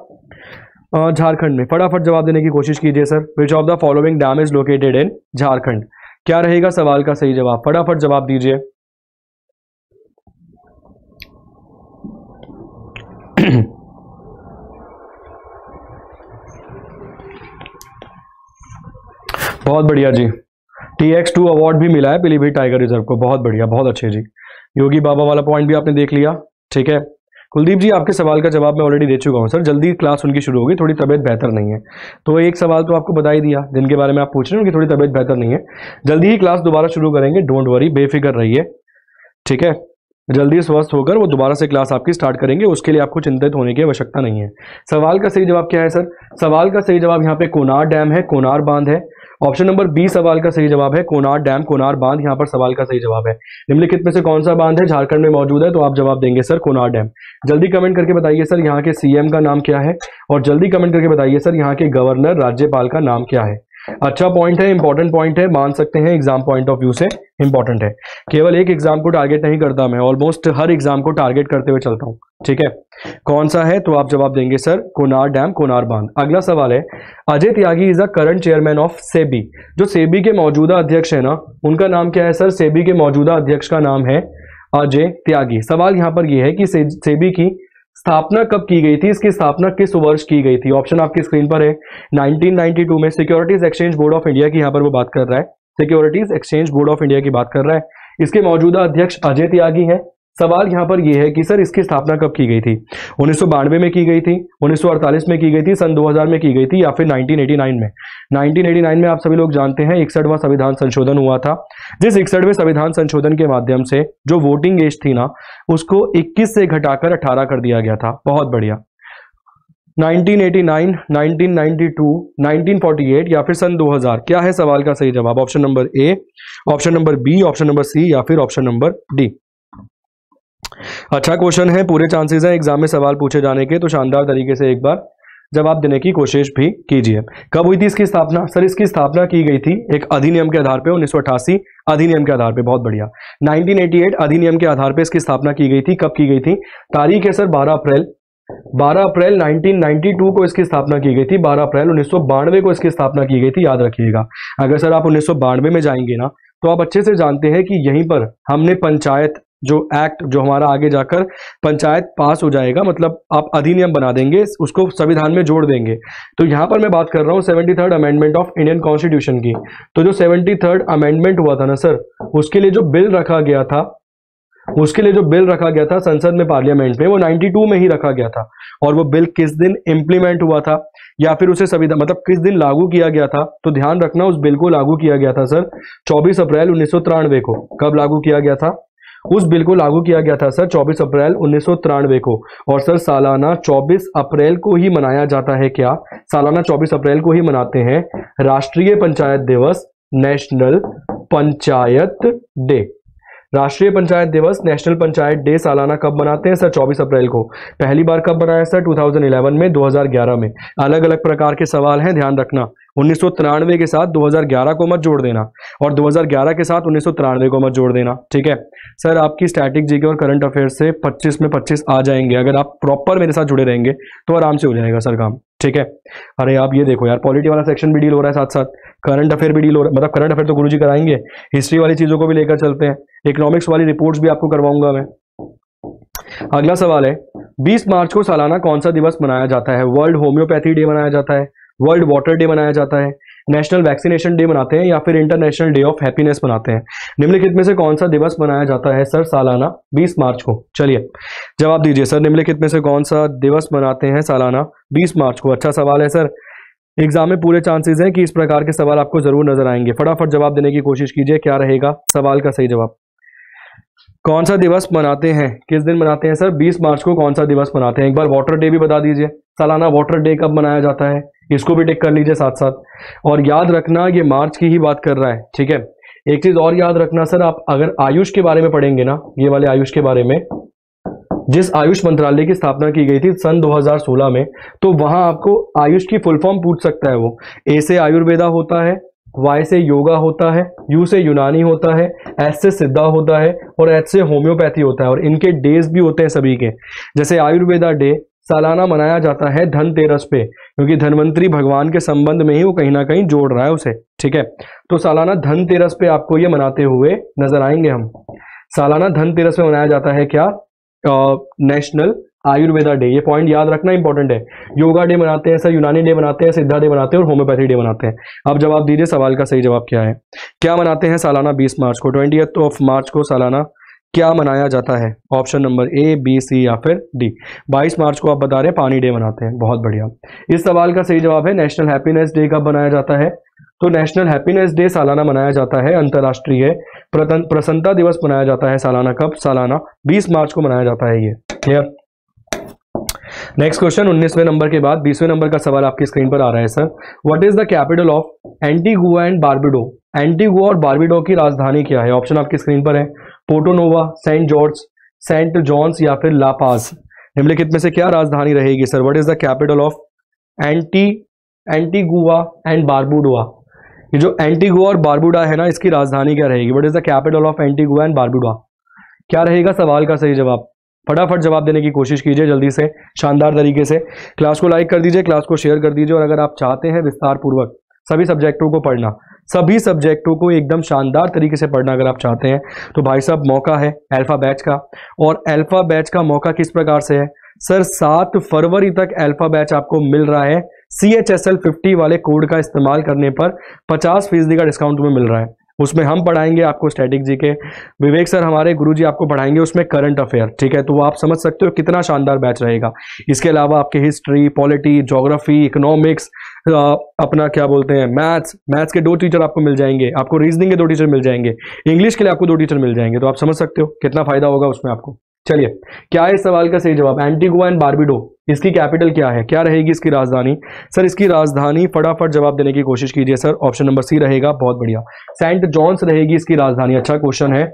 झारखंड में फटाफट जवाब देने की कोशिश कीजिए sir which of the following dam is located in Jharkhand क्या रहेगा सवाल का सही जवाब फटाफट जवाब दीजिए बहुत बढ़िया G T X two award भी मिला है पीलीभीत टाइगर रिजर्व को बहुत बढ़िया बहुत अच्छे जी योगी बाबा वाला पॉइंट भी आपने देख लिया ठीक है कुलदीप जी आपके सवाल का जवाब मैं ऑलरेडी दे चुका हूँ सर जल्दी क्लास उनकी शुरू होगी थोड़ी तबीयत बेहतर नहीं है तो एक सवाल तो आपको बता ही दिया जिनके बारे में आप पूछ रहे हैं उनकी थोड़ी तबीयत बेहतर नहीं है जल्दी ही क्लास दोबारा शुरू करेंगे डोंट वरी बेफिक्र रहिए ठीक है जल्दी स्वस्थ होकर वो दोबारा से क्लास आपकी स्टार्ट करेंगे उसके लिए आपको चिंतित होने की आवश्यकता नहीं है सवाल का सही जवाब क्या है सर सवाल का सही जवाब यहाँ पे कोनार डैम है कोनार बांध है ऑप्शन नंबर बी सवाल का सही जवाब है कोनार डैम कोनार बांध यहाँ पर सवाल का सही जवाब है निम्नलिखित में से कौन सा बांध है झारखंड में मौजूद है तो आप जवाब देंगे सर कोनार डैम जल्दी कमेंट करके बताइए सर यहाँ के सीएम का नाम क्या है और जल्दी कमेंट करके बताइए सर यहाँ के गवर्नर राज्यपाल का नाम क्या है अच्छा पॉइंट है इंपॉर्टेंट पॉइंट है मान सकते हैं एग्जाम पॉइंट ऑफ व्यू से इंपॉर्टेंट है केवल एक एग्जाम को टारगेट नहीं करता मैं ऑलमोस्ट हर एग्जाम को टारगेट करते हुए चलता हूं ठीक है कौन सा है तो आप जवाब देंगे सर कोनार डैम कोनार बांध अगला सवाल है Ajay Tyagi is a current chairman of SEBI जो सेबी के मौजूदा अध्यक्ष है ना उनका नाम क्या है सर सेबी के मौजूदा अध्यक्ष का नाम है अजय त्यागी सवाल यहां पर यह है कि सेबी की स्थापना कब की गई थी इसकी स्थापना किस वर्ष की गई थी ऑप्शन आपकी स्क्रीन पर है 1992 में securities exchange board of India की यहाँ पर वो बात कर रहा है securities exchange board of India की बात कर रहा है इसके मौजूदा अध्यक्ष अजय त्यागी हैं सवाल यहाँ पर यह है कि सर इसकी स्थापना कब की गई थी उन्नीस में की गई थी उन्नीस में की गई थी सन 2000 में की गई थी या फिर 1989 में 1989 में आप सभी लोग जानते हैं इकसठवा संविधान संशोधन हुआ था जिस इकसठवें संविधान संशोधन के माध्यम से जो वोटिंग एज थी ना उसको 21 से घटाकर 18 कर दिया गया था बहुत बढ़िया 1989, 1992, 1948 या फिर सन 2000 क्या है सवाल का सही जवाब option number A option number B option number C या फिर ऑप्शन नंबर डी अच्छा क्वेश्चन है पूरे चांसेस हैं एग्जाम में सवाल पूछे जाने के तो शानदार तरीके से एक बार जवाब देने की कोशिश भी कीजिए कब हुई थी इसकी स्थापना सर इसकी स्थापना की गई थी एक अधिनियम के आधार पर उन्नीस अधिनियम के आधार पर बहुत बढ़िया 1988 अधिनियम के आधार पर इसकी स्थापना की गई थी कब की गई थी तारीख है सर 12 अप्रैल 12 अप्रैल 1992 को इसकी स्थापना की गई थी 12 अप्रैल उन्नीस को इसकी स्थापना की गई थी याद रखिएगा अगर सर आप उन्नीस में जाएंगे ना तो आप अच्छे से जानते हैं कि यहीं पर हमने पंचायत जो एक्ट जो हमारा आगे जाकर पंचायत पास हो जाएगा मतलब आप अधिनियम बना देंगे उसको संविधान में जोड़ देंगे तो यहां पर मैं बात कर रहा हूँ seventy third amendment of Indian constitution की तो जो सेवेंटी थर्ड अमेंडमेंट हुआ था ना सर उसके लिए जो बिल रखा गया था उसके लिए जो बिल रखा गया था संसद में पार्लियामेंट में वो 92 में ही रखा गया था और वो बिल किस दिन इंप्लीमेंट हुआ था या फिर उसे संविधान मतलब किस दिन लागू किया गया था तो ध्यान रखना उस बिल को लागू किया गया था सर 24 अप्रैल उन्नीस को कब लागू किया गया था उस बिल को लागू किया गया था सर 24 अप्रैल उन्नीस को और सर सालाना 24 अप्रैल को ही मनाया जाता है क्या सालाना 24 अप्रैल को ही मनाते हैं राष्ट्रीय पंचायत दिवस नेशनल पंचायत डे राष्ट्रीय पंचायत दिवस नेशनल पंचायत डे सालाना कब मनाते हैं सर 24 अप्रैल को पहली बार कब मनाया सर 2011 में 2011 में अलग अलग प्रकार के सवाल हैं ध्यान रखना उन्नीस के साथ 2011 को मत जोड़ देना और 2011 के साथ उन्नीस को मत जोड़ देना ठीक है सर आपकी स्टैटिक जीके और करंट अफेयर से 25 में 25 आ जाएंगे अगर आप प्रॉपर मेरे साथ जुड़े रहेंगे तो आराम से हो जाएगा सर काम ठीक है अरे आप ये देखो यार पॉलिटी वाला सेक्शन भी डील हो रहा है साथ साथ करंट अफेयर भी डील हो रहा है मतलब करंट अफेयर तो गुरु कराएंगे हिस्ट्री वाली चीज़ों को भी लेकर चलते हैं इकोनॉमिक्स वाली रिपोर्ट्स भी आपको करवाऊंगा मैं अगला सवाल है 20 मार्च को सालाना कौन सा दिवस मनाया जाता है वर्ल्ड होम्योपैथी डे मनाया जाता है वर्ल्ड वाटर डे मनाया जाता है नेशनल वैक्सीनेशन डे मनाते हैं या फिर इंटरनेशनल डे ऑफ हैप्पीनेस मनाते हैं निम्नलिखित में से कौन सा दिवस मनाया जाता है सर सालाना 20 मार्च को चलिए जवाब दीजिए सर निम्नलिखित में से कौन सा दिवस मनाते हैं सालाना 20 मार्च को अच्छा सवाल है सर एग्जाम में पूरे चांसेस हैं कि इस प्रकार के सवाल आपको जरूर नजर आएंगे फटाफट जवाब देने की कोशिश कीजिए क्या रहेगा सवाल का सही जवाब कौन सा दिवस मनाते हैं किस दिन मनाते हैं सर बीस मार्च को कौन सा दिवस मनाते हैं एक बार वाटर डे भी बता दीजिए सालाना वाटर डे कब मनाया जाता है इसको भी टिक कर लीजिए साथ साथ और याद रखना ये मार्च की ही बात कर रहा है ठीक है एक चीज और याद रखना सर आप अगर आयुष के बारे में पढ़ेंगे ना ये वाले आयुष के बारे में जिस आयुष मंत्रालय की स्थापना की गई थी सन 2016 में तो वहां आपको आयुष की फुल फॉर्म पूछ सकता है वो ए से आयुर्वेदा होता है वाई से योगा होता है यू से यूनानी होता है एस से सिद्धा होता है और एच से होम्योपैथी होता है और इनके डेज भी होते हैं सभी के जैसे आयुर्वेदा डे सालाना मनाया जाता है धनतेरस पे क्योंकि धनवंतरी भगवान के संबंध में ही वो कहीं ना कहीं जोड़ रहा है उसे ठीक है तो सालाना धनतेरस पे आपको ये मनाते हुए नजर आएंगे हम सालाना धनतेरस पे मनाया जाता है क्या नेशनल आयुर्वेदा डे ये पॉइंट याद रखना इंपॉर्टेंट है योगा डे मनाते हैं सर यूनानी डे मनाते हैं सिद्धा डे मनाते हैं और होम्योपैथी डे मनाते हैं अब जवाब दीजिए सवाल का सही जवाब क्या है क्या मनाते हैं सालाना 20 मार्च को ट्वेंटी ऑफ मार्च को सालाना क्या मनाया जाता है option number A B C या फिर डी 22 मार्च को आप बता रहे हैं पानी डे मनाते हैं बहुत बढ़िया इस सवाल का सही जवाब है नेशनल हैप्पीनेस डे कब मनाया जाता है तो नेशनल हैप्पीनेस डे सालाना मनाया जाता है अंतर्राष्ट्रीय प्रसन्नता दिवस मनाया जाता है सालाना कब सालाना 20 मार्च को मनाया जाता है ये क्लियर नेक्स्ट क्वेश्चन उन्नीसवें नंबर के बाद बीसवें नंबर का सवाल आपकी स्क्रीन पर आ रहा है sir what is the capital of Antigua and Barbuda Antigua और बार्बिडो की राजधानी क्या है ऑप्शन आपकी स्क्रीन पर है Porto Novo saint George saint John's या फिर लापास निम्नलिखित में से क्या राजधानी रहेगी sir what is the capital of anti Antigua and Barbuda ये जो एंटीगुआ और बारबुडा है ना इसकी राजधानी क्या रहेगी what is the capital of Antigua and Barbuda क्या रहेगा सवाल का सही जवाब फटाफट जवाब देने की कोशिश कीजिए जल्दी से शानदार तरीके से क्लास को लाइक कर दीजिए क्लास को शेयर कर दीजिए और अगर आप चाहते हैं विस्तार पूर्वक सभी सब्जेक्टों को पढ़ना सभी सब्जेक्टों को एकदम शानदार तरीके से पढ़ना अगर आप चाहते हैं तो भाई साहब मौका है अल्फ़ा बैच का और अल्फ़ा बैच का मौका किस प्रकार से है सर सात फरवरी तक अल्फ़ा बैच आपको मिल रहा है C H S L fifty वाले कोड का इस्तेमाल करने पर पचास फीसदी का डिस्काउंट में मिल रहा है उसमें हम पढ़ाएंगे आपको स्टैटिक जी के विवेक सर हमारे गुरु जी आपको पढ़ाएंगे उसमें करंट अफेयर ठीक है तो आप समझ सकते हो कितना शानदार बैच रहेगा इसके अलावा आपके हिस्ट्री पॉलिटी जोग्राफी इकोनॉमिक्स अपना क्या बोलते हैं मैथ्स मैथ्स के दो टीचर आपको मिल जाएंगे आपको रीजनिंग के दो टीचर मिल जाएंगे इंग्लिश के लिए आपको दो टीचर मिल जाएंगे तो आप समझ सकते हो कितना फ़ायदा होगा उसमें आपको चलिए क्या है इस सवाल का सही जवाब एंटीगुआ एंड बारबीडो इसकी कैपिटल क्या है क्या रहेगी इसकी राजधानी सर इसकी राजधानी फटाफट जवाब देने की कोशिश कीजिए सर ऑप्शन नंबर सी रहेगा बहुत बढ़िया सेंट जॉन्स रहेगी इसकी राजधानी अच्छा क्वेश्चन है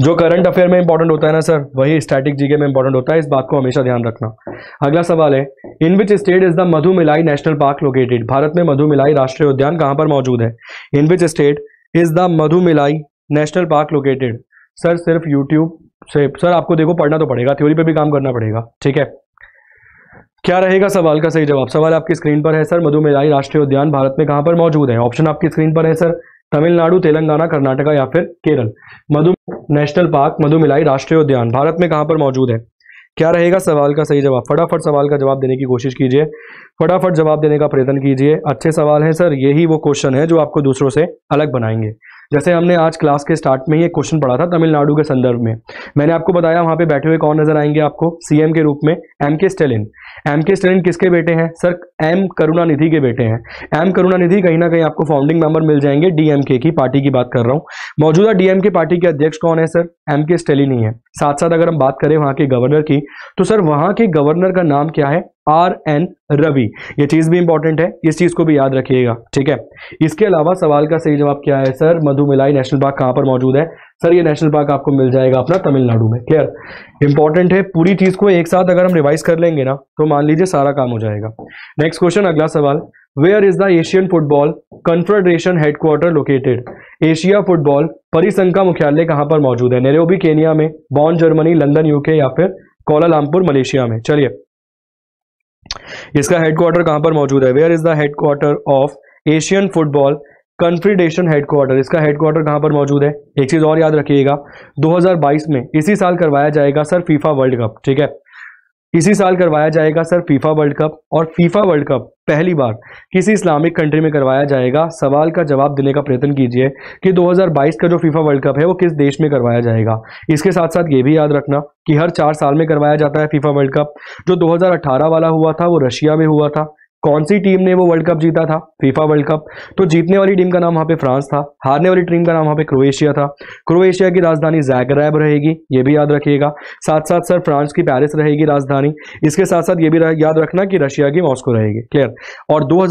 जो करंट अफेयर में इंपॉर्टेंट होता है ना सर वही स्टैटिक जीके में इंपॉर्टेंट होता है इस बात को हमेशा ध्यान रखना अगला सवाल है in which state is the Mudumalai national park located Bharat में मधुमिलाई राष्ट्रीय उद्यान कहां पर मौजूद है in which state is the Mudumalai national park located sir सिर्फ यूट्यूब से सर आपको देखो पढ़ना तो पड़ेगा थ्योरी पे भी काम करना पड़ेगा ठीक है क्या रहेगा सवाल का सही जवाब सवाल आपकी स्क्रीन पर है सर मधुमेलाई राष्ट्रीय उद्यान भारत में कहां पर मौजूद है ऑप्शन आपकी स्क्रीन पर है सर तमिलनाडु तेलंगाना कर्नाटका या फिर केरल मधु नेशनल पार्क मधुमिलाई राष्ट्रीय उद्यान भारत में कहां पर मौजूद है क्या रहेगा सवाल का सही जवाब फटाफट सवाल का जवाब देने की कोशिश कीजिए फटाफट जवाब देने का प्रयत्न कीजिए अच्छे सवाल है सर यही वो क्वेश्चन है जो आपको दूसरों से अलग बनाएंगे जैसे हमने आज क्लास के स्टार्ट में ही एक क्वेश्चन पढ़ा था तमिलनाडु के संदर्भ में मैंने आपको बताया वहां पे बैठे हुए कौन नजर आएंगे आपको सीएम के रूप में M K Stalin M K Stalin किसके बेटे हैं सर एम करुणानिधि के बेटे हैं एम करुणानिधि कहीं ना कहीं आपको फाउंडिंग मेंबर मिल जाएंगे डीएमके की पार्टी की बात कर रहा हूँ मौजूदा डीएमके पार्टी के अध्यक्ष कौन है सर एम के स्टेलिन ही है साथ साथ अगर हम बात करें वहाँ के गवर्नर की तो सर वहाँ के गवर्नर का नाम क्या है आर एन रवि ये चीज़ भी इंपॉर्टेंट है इस चीज़ को भी याद रखिएगा ठीक है इसके अलावा सवाल का सही जवाब क्या है सर मधुमिलाई नेशनल पार्क कहां पर मौजूद है सर ये नेशनल पार्क आपको मिल जाएगा अपना तमिलनाडु में क्लियर इंपॉर्टेंट है पूरी चीज़ को एक साथ अगर हम रिवाइज कर लेंगे ना तो मान लीजिए सारा काम हो जाएगा नेक्स्ट क्वेश्चन अगला सवाल where is the Asian football confederation headquarter located Asia football परिसंघ का मुख्यालय कहां पर मौजूद है नेरोबी केनिया में बॉन जर्मनी लंदन यूके या फिर लामपुर मलेशिया में चलिए इसका हेडक्वार्टर कहां पर मौजूद है where is the headquarter of Asian football confederation headquarter इसका हेडक्वार्टर कहां पर मौजूद है एक चीज़ और याद रखिएगा 2022 में इसी साल करवाया जाएगा सर फीफा वर्ल्ड कप ठीक है इसी साल करवाया जाएगा सर फीफा वर्ल्ड कप और फीफा वर्ल्ड कप पहली बार किसी इस्लामिक कंट्री में करवाया जाएगा सवाल का जवाब देने का प्रयत्न कीजिए कि 2022 का जो फीफा वर्ल्ड कप है वो किस देश में करवाया जाएगा इसके साथ साथ ये भी याद रखना कि हर चार साल में करवाया जाता है फीफा वर्ल्ड कप जो 2018 वाला हुआ था वो रशिया में हुआ था कौन सी टीम ने वो वर्ल्ड कप जीता था फीफा वर्ल्ड कप तो जीतने वाली टीम का नाम वहाँ पे फ्रांस था हारने वाली टीम का नाम वहाँ पे क्रोएशिया था क्रोएशिया की राजधानी जैगरैब रहेगी ये भी याद रखिएगा साथ साथ सर फ्रांस की पेरिस रहेगी राजधानी इसके साथ साथ ये भी याद रखना कि रशिया की मॉस्को रहेगी क्लियर और दो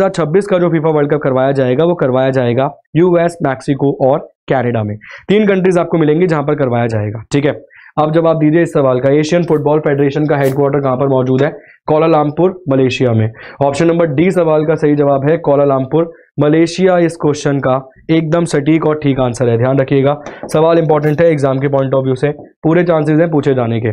का जो फीफा वर्ल्ड कप करवाया जाएगा वो करवाया जाएगा यूएस मैक्सिको और कैनेडा में तीन कंट्रीज आपको मिलेंगी जहां पर करवाया जाएगा ठीक है अब जवाब दीजिए इस सवाल का एशियन फुटबॉल फेडरेशन का हेडक्वार्टर कहां पर मौजूद है कोलालामपुर मलेशिया में ऑप्शन नंबर डी सवाल का सही जवाब है कोलालामपुर मलेशिया इस क्वेश्चन का एकदम सटीक और ठीक आंसर है ध्यान रखिएगा सवाल इंपॉर्टेंट है एग्जाम के पॉइंट ऑफ व्यू से पूरे चांसेस हैं पूछे जाने के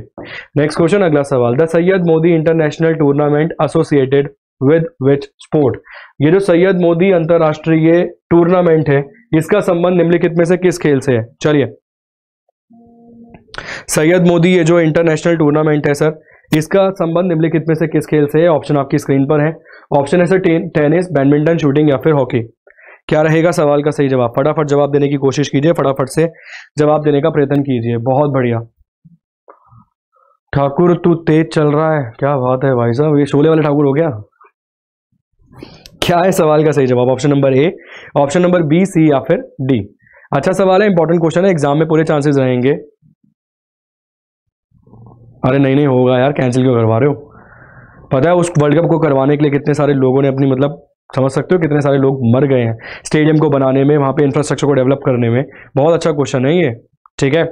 नेक्स्ट क्वेश्चन अगला सवाल the Syed Modi international tournament associated with which sport ये जो सैयद मोदी अंतर्राष्ट्रीय टूर्नामेंट है इसका संबंध निम्नलिखित में से किस खेल से है चलिए सैयद मोदी ये जो इंटरनेशनल टूर्नामेंट है सर इसका संबंध निम्नलिखित में से किस खेल से है ऑप्शन आपकी स्क्रीन पर है ऑप्शन है सर टेनिस बैडमिंटन शूटिंग या फिर हॉकी क्या रहेगा सवाल का सही जवाब फटाफट जवाब देने की कोशिश कीजिए फटाफट से जवाब देने का प्रयत्न कीजिए बहुत बढ़िया ठाकुर तू तेज चल रहा है क्या बात है भाई साहब ये शोले वाले ठाकुर हो गया क्या है सवाल का सही जवाब option number A option number B C या फिर डी अच्छा सवाल है इंपॉर्टेंट क्वेश्चन है एग्जाम में पूरे चांसेस रहेंगे अरे नहीं नहीं होगा यार कैंसिल क्यों करवा रहे हो पता है उस वर्ल्ड कप को करवाने के लिए कितने सारे लोगों ने अपनी मतलब समझ सकते हो कितने सारे लोग मर गए हैं स्टेडियम को बनाने में वहां पे इंफ्रास्ट्रक्चर को डेवलप करने में बहुत अच्छा क्वेश्चन है ये ठीक है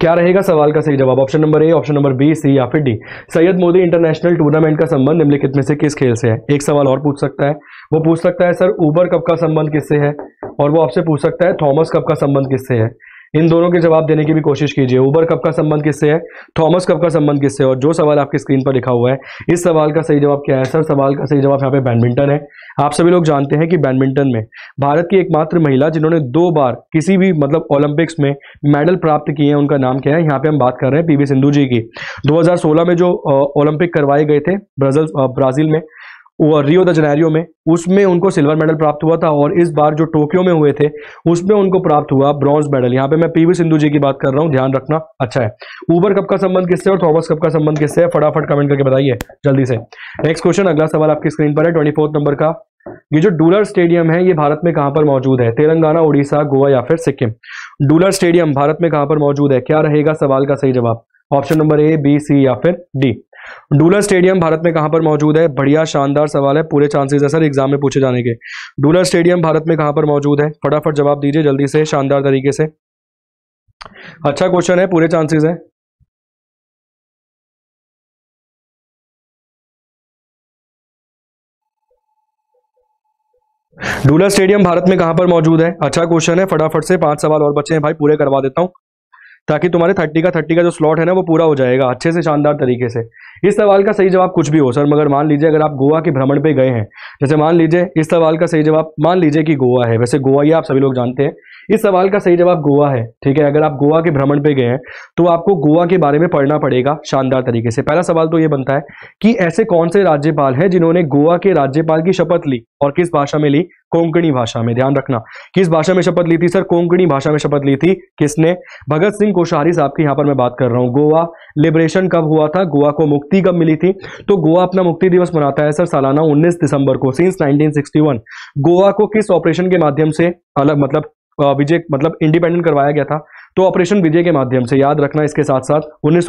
क्या रहेगा सवाल का सही जवाब option number A option number B C या फिर D Syed Modi international tournament का संबंध निम्नलिखित में से किस खेल से है एक सवाल और पूछ सकता है वो पूछ सकता है सर ऊबर कप का संबंध किससे है और वो आपसे पूछ सकता है थॉमस कप का संबंध किससे है इन दोनों के जवाब देने की भी कोशिश कीजिए उबर कप का संबंध किससे है थॉमस कप का संबंध किससे और जो सवाल आपके स्क्रीन पर लिखा हुआ है इस सवाल का सही जवाब क्या है सर सवाल का सही जवाब यहाँ पे बैडमिंटन है आप सभी लोग जानते हैं कि बैडमिंटन में भारत की एकमात्र महिला जिन्होंने दो बार किसी भी मतलब ओलंपिक्स में मेडल प्राप्त किए हैं उनका नाम क्या है यहाँ पे हम बात कर रहे हैं पी सिंधु जी की दो में जो ओलंपिक करवाए गए थे ब्राजील में रियो द जनेरियो में उसमें उनको सिल्वर मेडल प्राप्त हुआ था और इस बार जो टोक्यो में हुए थे उसमें उनको प्राप्त हुआ ब्रॉन्ज मेडल यहाँ पे मैं पीवी सिंधु जी की बात कर रहा हूँ ध्यान रखना अच्छा है ऊबर कप का संबंध किससे और थॉमस कप का संबंध किससे है फटाफट कमेंट करके बताइए जल्दी से नेक्स्ट क्वेश्चन अगला सवाल आपकी स्क्रीन पर है ट्वेंटी नंबर का ये जो डूलर स्टेडियम है ये भारत में कहां पर मौजूद है तेलंगाना उड़ीसा गोवा या फिर सिक्किम डूलर स्टेडियम भारत में कहां पर मौजूद है क्या रहेगा सवाल का सही जवाब option number A B C या फिर डी डूलर स्टेडियम भारत में कहां पर मौजूद है बढ़िया शानदार सवाल है पूरे चांसेस है सर एग्जाम में पूछे जाने के डूलर स्टेडियम भारत में कहां पर मौजूद है फटाफट जवाब दीजिए जल्दी से शानदार तरीके से अच्छा क्वेश्चन है पूरे चांसेस है डूलर स्टेडियम भारत में कहां पर मौजूद है अच्छा क्वेश्चन है फटाफट से पांच सवाल और बचे हैं भाई पूरे करवा देता हूं ताकि तुम्हारे थर्टी का थर्टी का जो स्लॉट है ना वो पूरा हो जाएगा अच्छे से शानदार तरीके से इस सवाल का सही जवाब कुछ भी हो सर मगर मान लीजिए अगर आप गोवा के भ्रमण पे गए हैं जैसे मान लीजिए इस सवाल का सही जवाब मान लीजिए कि गोवा है वैसे गोवा ही आप सभी लोग जानते हैं इस सवाल का सही जवाब गोवा है ठीक है अगर आप गोवा के भ्रमण पे गए हैं तो आपको गोवा के बारे में पढ़ना पड़ेगा शानदार तरीके से पहला सवाल तो ये बनता है कि ऐसे कौन से राज्यपाल हैं जिन्होंने गोवा के राज्यपाल की शपथ ली और किस भाषा में ली कोंकणी भाषा में ध्यान रखना किस भाषा में शपथ ली थी सर कोंकणी भाषा में शपथ ली थी किसने भगत सिंह कोश्यारी साहब की यहां पर मैं बात कर रहा हूं गोवा लिबरेशन कब हुआ था गोवा को मुक्ति कब मिली थी तो गोवा अपना मुक्ति दिवस मनाता है सर सालाना 19 दिसंबर को सिंस 1961 गोवा को किस ऑपरेशन के माध्यम से अलग मतलब विजय मतलब इंडिपेंडेंट करवाया गया था तो ऑपरेशन विजय के माध्यम से याद रखना इसके साथ साथ उन्नीस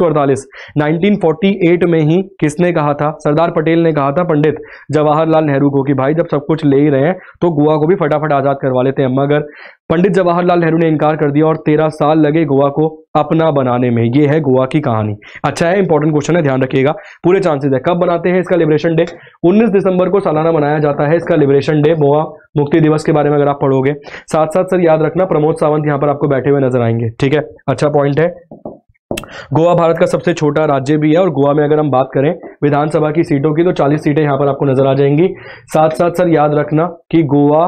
एट में ही किसने कहा था सरदार पटेल ने कहा था पंडित जवाहरलाल नेहरू को कि भाई जब सब कुछ ले ही रहे हैं तो गोवा को भी फटाफट आज़ाद करवा लेते हैं मगर पंडित जवाहरलाल नेहरू ने इनकार कर दिया और तेरह साल लगे गोवा को अपना बनाने में ये है गोवा की कहानी अच्छा है इंपॉर्टेंट क्वेश्चन है ध्यान रखिएगा पूरे चांसेस है कब बनाते हैं इसका लिबरेशन डे 19 दिसंबर को सालाना मनाया जाता है इसका लिबरेशन डे गोवा मुक्ति दिवस के बारे में अगर आप पढ़ोगे साथ साथ सर याद रखना प्रमोद सावंत यहां पर आपको बैठे हुए नजर आएंगे ठीक है अच्छा पॉइंट है गोवा भारत का सबसे छोटा राज्य भी है और गोवा में अगर हम बात करें विधानसभा की सीटों की तो 40 सीटें यहाँ पर आपको नजर आ जाएंगी साथ साथ सर याद रखना कि गोवा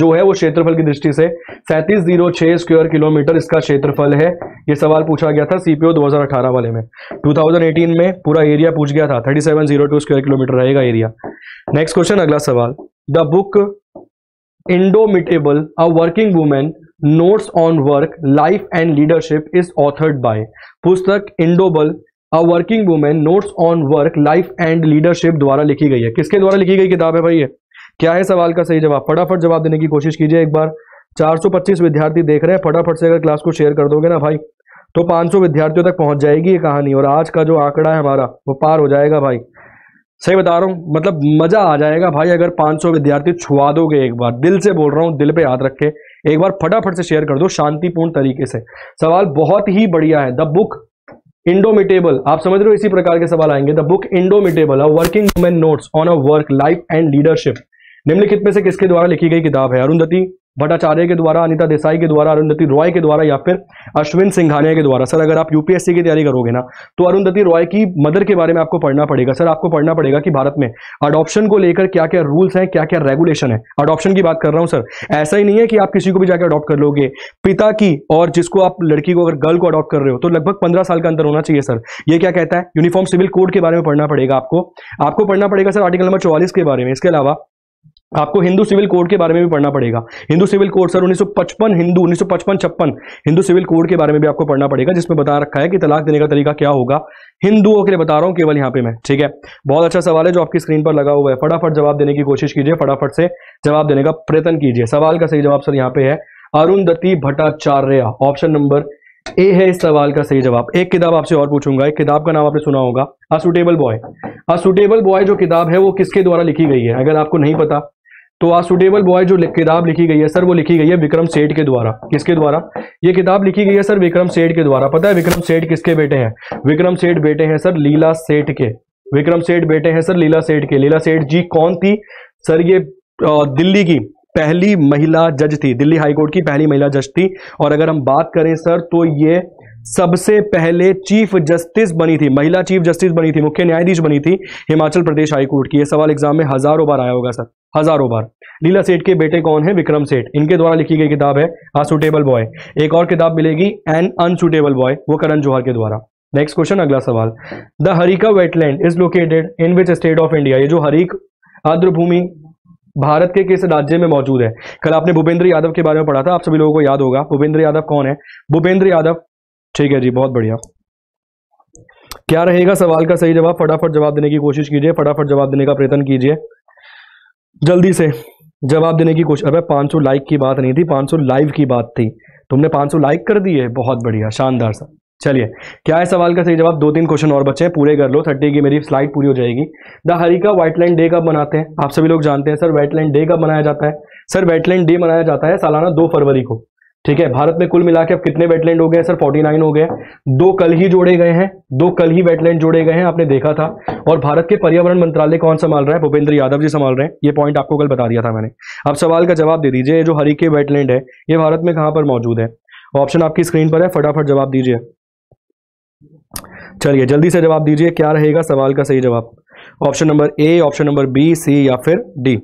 जो है वो क्षेत्रफल की दृष्टि से सैंतीस जीरो छह स्क्वेयर किलोमीटर इसका क्षेत्रफल है ये सवाल पूछा गया था सीपीओ 2018 वाले में 2018 में पूरा एरिया पूछ गया था 3702 स्क्वायर किलोमीटर रहेगा एरिया नेक्स्ट क्वेश्चन अगला सवाल the book indomitable a working women notes on work life and leadership is authored by पुस्तक indomitable a working women notes on work life and leadership द्वारा लिखी गई है किसके द्वारा लिखी गई किताब है भाई ये क्या है सवाल का सही जवाब फटाफट जवाब देने की कोशिश कीजिए एक बार 425 विद्यार्थी देख रहे हैं फटाफट से अगर क्लास को शेयर कर दोगे ना भाई तो 500 विद्यार्थियों तक पहुंच जाएगी ये कहानी और आज का जो आंकड़ा है हमारा वो पार हो जाएगा भाई सही बता रहा हूँ मतलब मजा आ जाएगा भाई अगर 500 विद्यार्थी छुआ दोगे एक बार दिल से बोल रहा हूँ दिल पे याद रखे एक बार फटाफट से शेयर कर दो शांतिपूर्ण तरीके से सवाल बहुत ही बढ़िया है द बुक इंडोमिटेबल आप समझ रहे हो इसी प्रकार के सवाल आएंगे the book indomitable working women notes on a work life and leadership निम्नलिखित में से किसके द्वारा लिखी गई किताब है अरुंधति भट्टाचार्य के द्वारा अनिता देसाई के द्वारा अरुंधति रॉय के द्वारा या फिर अश्विन सिंघानिया के द्वारा सर अगर आप यूपीएससी की तैयारी करोगे ना तो अरुंधति रॉय की मदर के बारे में आपको पढ़ना पड़ेगा सर आपको पढ़ना पड़ेगा कि भारत में अडॉप्शन को लेकर क्या क्या रूल्स हैं क्या क्या रेगुलेशन है अडॉप्शन की बात कर रहा हूँ सर ऐसा ही नहीं है कि आप किसी को भी जाकर अडॉप्ट कर लोगे पिता की और जिसको आप लड़की को अगर गर्ल को अडॉप्ट कर रहे हो तो लगभग पंद्रह साल का अंतर होना चाहिए सर ये क्या कहता है यूनिफॉर्म सिविल कोड के बारे में पढ़ना पड़ेगा आपको आपको पढ़ना पड़ेगा सर आर्टिकल नंबर चौवालीस के बारे में इसके अलावा आपको हिंदू सिविल कोड के बारे में भी पढ़ना पड़ेगा Hindu civil code sir 1955 Hindu 1955 छप्पन हिंदू सिविल कोड के बारे में भी आपको पढ़ना पड़ेगा जिसमें बता रखा है कि तलाक देने का तरीका क्या होगा हिंदुओं के लिए बता रहा हूं केवल यहाँ पे मैं ठीक है बहुत अच्छा सवाल है जो आपकी स्क्रीन पर लगा हुआ है फटाफट जवाब देने की कोशिश कीजिए फटाफट से जवाब देने का प्रयत्न कीजिए सवाल का सही जवाब सर यहाँ पे है Arundhati Bhattacharya option number A है इस सवाल का सही जवाब एक किताब आपसे और पूछूंगा एक किताब का नाम आपने सुना होगा असुटेबल बॉय असुटेबल बॉय जो किताब है वो किसके द्वारा लिखी गई है अगर आपको नहीं पता तो आ सुटेबल बॉय जो किताब लिखी गई है सर वो लिखी गई है विक्रम सेठ के द्वारा किसके द्वारा ये किताब लिखी गई है सर विक्रम सेठ के द्वारा पता है विक्रम सेठ किसके बेटे हैं विक्रम सेठ बेटे हैं सर लीला सेठ के विक्रम सेठ बेटे हैं सर लीला सेठ के लीला सेठ जी कौन थी सर ये दिल्ली की पहली महिला जज थी दिल्ली हाईकोर्ट की पहली महिला जज थी और अगर हम बात करें सर तो ये सबसे पहले चीफ जस्टिस बनी थी महिला चीफ जस्टिस बनी थी मुख्य न्यायाधीश बनी थी हिमाचल प्रदेश हाईकोर्ट की ये सवाल एग्जाम में हजारों बार आया होगा सर हजारों बार लीला सेठ के बेटे कौन है विक्रम सेठ इनके द्वारा लिखी गई किताब है अ बॉय एक और किताब मिलेगी एन अनसुटेबल बॉय वो करण जोहर के द्वारा नेक्स्ट क्वेश्चन अगला सवाल the Harika wetland is located in which state of India ये जो हरिक आर्द्रभूमि भारत के किस राज्य में मौजूद है कल आपने भूपेंद्र यादव के बारे में पढ़ा था आप सभी लोगों को याद होगा भूपेंद्र यादव कौन है भूपेंद्र यादव ठीक है जी बहुत बढ़िया क्या रहेगा सवाल का सही जवाब फटाफट जवाब देने की कोशिश कीजिए फटाफट जवाब देने का प्रयत्न कीजिए जल्दी से जवाब देने की कोशिश अबे 500 लाइक की बात नहीं थी 500 लाइव की बात थी तुमने 500 लाइक कर दिए बहुत बढ़िया शानदार सा चलिए क्या है सवाल का सही जवाब दो तीन क्वेश्चन और बचे हैं पूरे कर लो थर्टी की मेरी स्लाइड पूरी हो जाएगी द हरिका वाइटलैंड डे कब मनाते हैं आप सभी लोग जानते हैं सर वाइटलैंड डे कब मनाया जाता है सर वेटलैंड डे मनाया जाता है सालाना दो फरवरी को ठीक है भारत में कुल मिला के अब कितने वेटलैंड हो गए सर 49 हो गए दो कल ही जोड़े गए हैं दो कल ही वेटलैंड जोड़े गए हैं आपने देखा था और भारत के पर्यावरण मंत्रालय कौन संभाल रहा है भूपेंद्र यादव जी संभाल रहे हैं ये पॉइंट आपको कल बता दिया था मैंने अब सवाल का जवाब दे दीजिए जो के वेटलैंड है ये भारत में कहां पर मौजूद है ऑप्शन आपकी स्क्रीन पर है फटाफट जवाब दीजिए चलिए जल्दी से जवाब दीजिए क्या रहेगा सवाल का सही जवाब option number A option number B C या फिर डी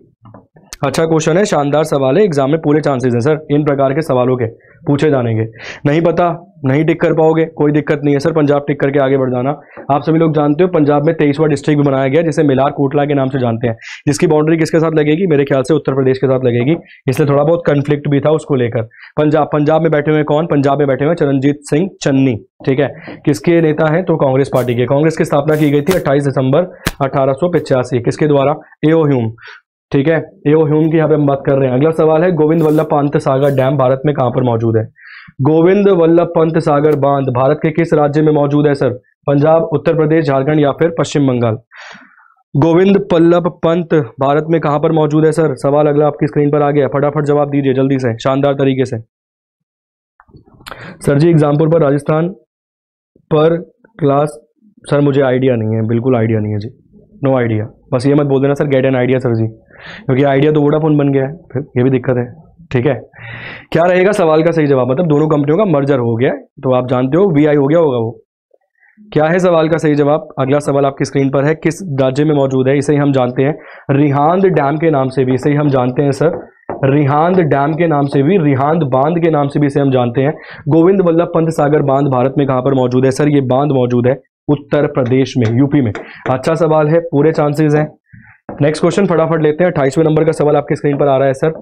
अच्छा क्वेश्चन है शानदार सवाल है एग्जाम में पूरे चांसेस हैं सर इन प्रकार के सवालों के पूछे जानेंगे नहीं पता नहीं टिक कर पाओगे कोई दिक्कत नहीं है सर पंजाब टिक करके आगे बढ़ जाना आप सभी लोग जानते हो पंजाब में तेईसवा डिस्ट्रिक्ट भी बनाया गया जिसे मिलार कोटला के नाम से जानते हैं जिसकी बाउंड्री किसके साथ लगेगी मेरे ख्याल से उत्तर प्रदेश के साथ लगेगी इसलिए थोड़ा बहुत कन्फ्लिक्ट भी था उसको लेकर पंजाब पंजाब में बैठे हुए कौन पंजाब में बैठे हुए चरणजीत सिंह चन्नी ठीक है किसके नेता है तो कांग्रेस पार्टी के कांग्रेस की स्थापना की गई थी अट्ठाईस दिसंबर अठारह किसके द्वारा एओ ह्यूम ठीक है ए ओ ह्यूम की यहाँ पे हम बात कर रहे हैं अगला सवाल है गोविंद वल्लभ पंत सागर डैम भारत में कहां पर मौजूद है गोविंद वल्लभ पंत सागर बांध भारत के किस राज्य में मौजूद है सर पंजाब उत्तर प्रदेश झारखंड या फिर पश्चिम बंगाल गोविंद पल्लभ पंत भारत में कहां पर मौजूद है सर सवाल अगला आपकी स्क्रीन पर आ गया फटाफट जवाब दीजिए जल्दी से शानदार तरीके से सर जी एग्जाम्पल पर राजस्थान पर क्लास सर मुझे आइडिया नहीं है बिल्कुल आइडिया नहीं है जी नो आइडिया बस ये मत बोल देना sir get an idea sir ji क्योंकि आइडिया तो वोडाफोन बन गया है फिर ये भी दिक्कत है ठीक है क्या रहेगा सवाल का सही जवाब मतलब दोनों कंपनियों का मर्जर हो गया तो आप जानते हो वी हो गया होगा वो क्या है सवाल का सही जवाब अगला सवाल आपकी स्क्रीन पर है किस राज्य में मौजूद है इसे ही हम जानते हैं रिहांद डैम के नाम से भी इसे ही हम जानते हैं सर रिहांद डैम के नाम से भी रिहांद बांध के नाम से भी इसे हम जानते हैं गोविंद वल्लभ पंत सागर बांध भारत में कहाँ पर मौजूद है सर ये बांध मौजूद है उत्तर प्रदेश में यूपी में अच्छा सवाल है पूरे चांसेस हैं नेक्स्ट क्वेश्चन फटाफट लेते हैं अट्ठाईसवें नंबर का सवाल आपकी स्क्रीन पर आ रहा है सर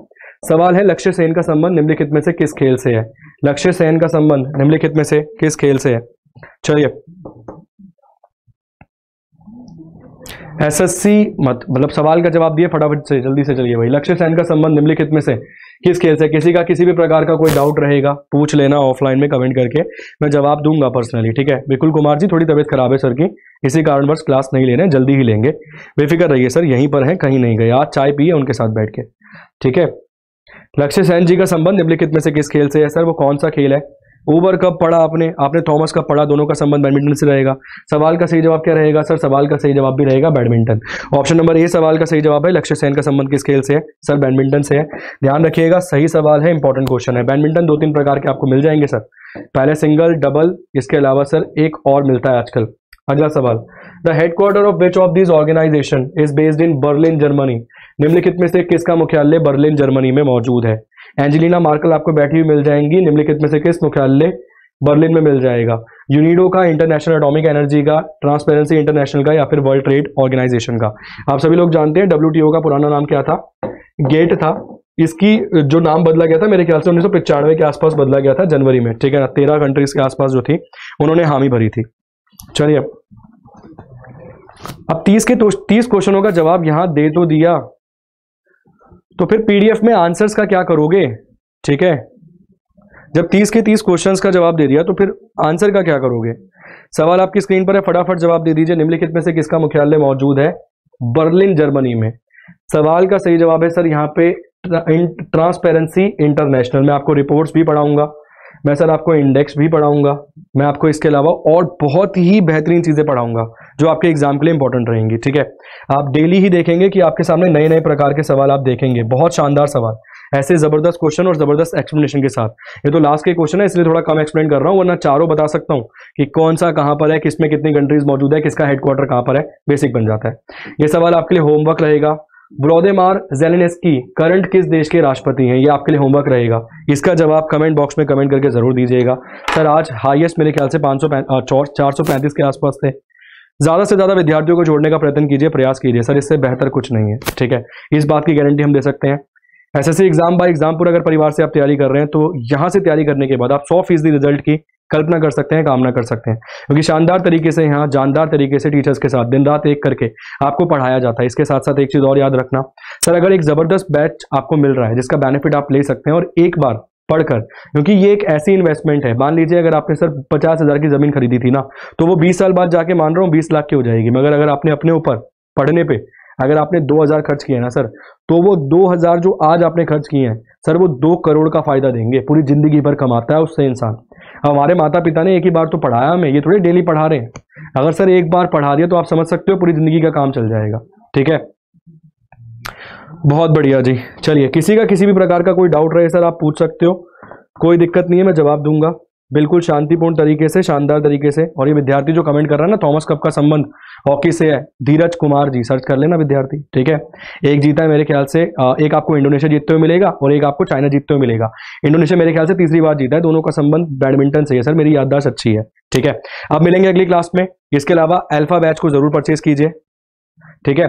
सवाल है लक्ष्य सेन का संबंध निम्नलिखित में से किस खेल से है लक्ष्य सेन का संबंध निम्नलिखित में से किस खेल से है चलिए एसएससी मत मतलब सवाल का जवाब दिए फटाफट से जल्दी से चलिए भाई लक्ष्य सैन का संबंध निम्नलिखित में से किस खेल से किसी का किसी भी प्रकार का कोई डाउट रहेगा पूछ लेना ऑफलाइन में कमेंट करके मैं जवाब दूंगा पर्सनली ठीक है विकुल कुमार जी थोड़ी तबीयत खराब है सर की इसी कारणवश क्लास नहीं ले रहे जल्दी ही लेंगे बेफिक्र रहिए सर यहीं पर है कहीं नहीं गए आज चाय पिए उनके साथ बैठ के ठीक है लक्ष्य सैन जी का संबंध निम्नलिखित में से किस खेल से है सर वो कौन सा खेल है ओवर कब पढ़ा आपने आपने थॉमस कब पढ़ा दोनों का संबंध बैडमिंटन से रहेगा सवाल का सही जवाब क्या रहेगा सर सवाल का सही जवाब भी रहेगा बैडमिंटन ऑप्शन नंबर ए सवाल का सही जवाब है लक्ष्य सेन का संबंध किस खेल से है सर बैडमिंटन से है ध्यान रखिएगा सही सवाल है इंपॉर्टेंट क्वेश्चन है बैडमिंटन दो तीन प्रकार के आपको मिल जाएंगे सर पहले सिंगल डबल इसके अलावा सर एक और मिलता है आजकल अगला सवाल the headquarter of which of this organisation is based in Berlin Germany निम्नलिखित में से किसका मुख्यालय बर्लिन जर्मनी में मौजूद है एंजेलिना मार्कल आपको बैठी हुई मिल जाएंगी निम्नलिखित में से किस मुख्यालय बर्लिन में मिल जाएगा यूनिडो का इंटरनेशनल एटॉमिक एनर्जी का ट्रांसपेरेंसी इंटरनेशनल का या फिर वर्ल्ड ट्रेड ऑर्गेनाइजेशन का आप सभी लोग जानते हैं डब्ल्यू का पुराना नाम क्या था गेट था इसकी जो नाम बदला गया था मेरे ख्याल से उन्नीस के आसपास बदला गया था जनवरी में ठीक है ना तेरह कंट्रीज के आसपास जो थी उन्होंने हामी भरी थी चलिए अब तीस के तो तीस क्वेश्चनों का जवाब यहां दे तो दिया तो फिर पीडीएफ में आंसर्स का क्या करोगे ठीक है जब तीस के तीस क्वेश्चन का जवाब दे दिया तो फिर आंसर का क्या करोगे सवाल आपकी स्क्रीन पर है फटाफट जवाब दे दीजिए निम्नलिखित में से किसका मुख्यालय मौजूद है बर्लिन जर्मनी में सवाल का सही जवाब है सर यहाँ पे ट्रांसपेरेंसी इंटरनेशनल में आपको रिपोर्ट्स भी पढ़ाऊंगा मैं सर आपको इंडेक्स भी पढ़ाऊंगा मैं आपको इसके अलावा और बहुत ही बेहतरीन चीज़ें पढ़ाऊंगा जो आपके एग्जाम के लिए इंपॉर्टेंट रहेंगी ठीक है आप डेली ही देखेंगे कि आपके सामने नए नए प्रकार के सवाल आप देखेंगे बहुत शानदार सवाल ऐसे ज़बरदस्त क्वेश्चन और ज़बरदस्त एक्सप्लेनेशन के साथ ये तो लास्ट के क्वेश्चन है इसलिए थोड़ा कम एक्सप्लेन कर रहा हूँ वरना चारों बता सकता हूँ कि कौन सा कहाँ पर है किसमें कितनी कंट्रीज मौजूद है किसका हेडक्वार्टर कहाँ पर है बेसिक बन जाता है ये सवाल आपके लिए होमवर्क रहेगा व्लोदेमार जेलेनेस्की करंट किस देश के राष्ट्रपति हैं ये आपके लिए होमवर्क रहेगा इसका जवाब कमेंट बॉक्स में कमेंट करके ज़रूर दीजिएगा सर आज हाईएस्ट मेरे ख्याल से पाँच सौ चार सौ पैंतीस के आसपास थे ज़्यादा से ज़्यादा विद्यार्थियों को जोड़ने का प्रयत्न कीजिए प्रयास कीजिए सर इससे बेहतर कुछ नहीं है ठीक है इस बात की गारंटी हम दे सकते हैं एसएससी एग्जाम बाय एग्जाम पूरा अगर परिवार से आप तैयारी कर रहे हैं तो यहाँ से तैयारी करने के बाद आप सौ फीसदी रिजल्ट की कल्पना कर सकते हैं कामना कर सकते हैं क्योंकि शानदार तरीके से यहाँ जानदार तरीके से टीचर्स के साथ दिन रात एक करके आपको पढ़ाया जाता है इसके साथ साथ एक चीज़ और याद रखना सर अगर एक ज़बरदस्त बैच आपको मिल रहा है जिसका बेनिफिट आप ले सकते हैं और एक बार पढ़कर क्योंकि ये एक ऐसी इन्वेस्टमेंट है मान लीजिए अगर आपने सर पचास हज़ार की ज़मीन खरीदी थी ना तो वो बीस साल बाद जाके मान रहा हूँ बीस लाख की हो जाएगी मगर अगर आपने अपने ऊपर पढ़ने पे अगर आपने 2000 खर्च किया ना सर तो वो 2000 जो आज आपने खर्च किए हैं सर वो दो करोड़ का फायदा देंगे पूरी जिंदगी भर कमाता है उससे इंसान हमारे माता पिता ने एक ही बार तो पढ़ाया हमें ये थोड़े डेली पढ़ा रहे हैं अगर सर एक बार पढ़ा दिया तो आप समझ सकते हो पूरी जिंदगी का काम चल जाएगा ठीक है बहुत बढ़िया जी चलिए किसी का किसी भी प्रकार का कोई डाउट रहे सर आप पूछ सकते हो कोई दिक्कत नहीं है मैं जवाब दूंगा बिल्कुल शांतिपूर्ण तरीके से शानदार तरीके से और ये विद्यार्थी जो कमेंट कर रहा है ना थॉमस कप का संबंध हॉकी से है धीरज कुमार जी सर्च कर लेना विद्यार्थी ठीक है एक जीता है मेरे ख्याल से एक आपको इंडोनेशिया जीतते हुए मिलेगा और एक आपको चाइना जीतते हुए मिलेगा इंडोनेशिया मेरे ख्याल से तीसरी बार जीता है दोनों का संबंध बैडमिंटन से है सर मेरी याददाश्त अच्छी है ठीक है अब मिलेंगे अगली क्लास में इसके अलावा एल्फा बैच को जरूर परचेज कीजिए ठीक है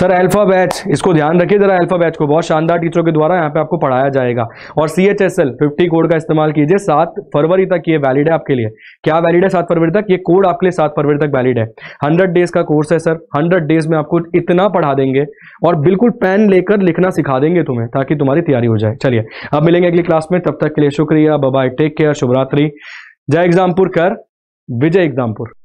सर अल्फा बैच इसको ध्यान रखिए जरा अल्फा बैच को बहुत शानदार टीचरों के द्वारा यहाँ पे आपको पढ़ाया जाएगा और C H S L fifty code का इस्तेमाल कीजिए सात फरवरी तक ये वैलिड है आपके लिए क्या वैलिड है सात फरवरी तक ये कोड आपके लिए सात फरवरी तक वैलिड है हंड्रेड डेज का कोर्स है सर हंड्रेड डेज में आपको इतना पढ़ा देंगे और बिल्कुल पेन लेकर लिखना सिखा देंगे तुम्हें ताकि तुम्हारी तैयारी हो जाए चलिए अब मिलेंगे अगली क्लास में तब तक के लिए शुक्रिया बबाई टेक केयर शुभरात्रि जय एग्जामपुर कर विजय एग्जामपुर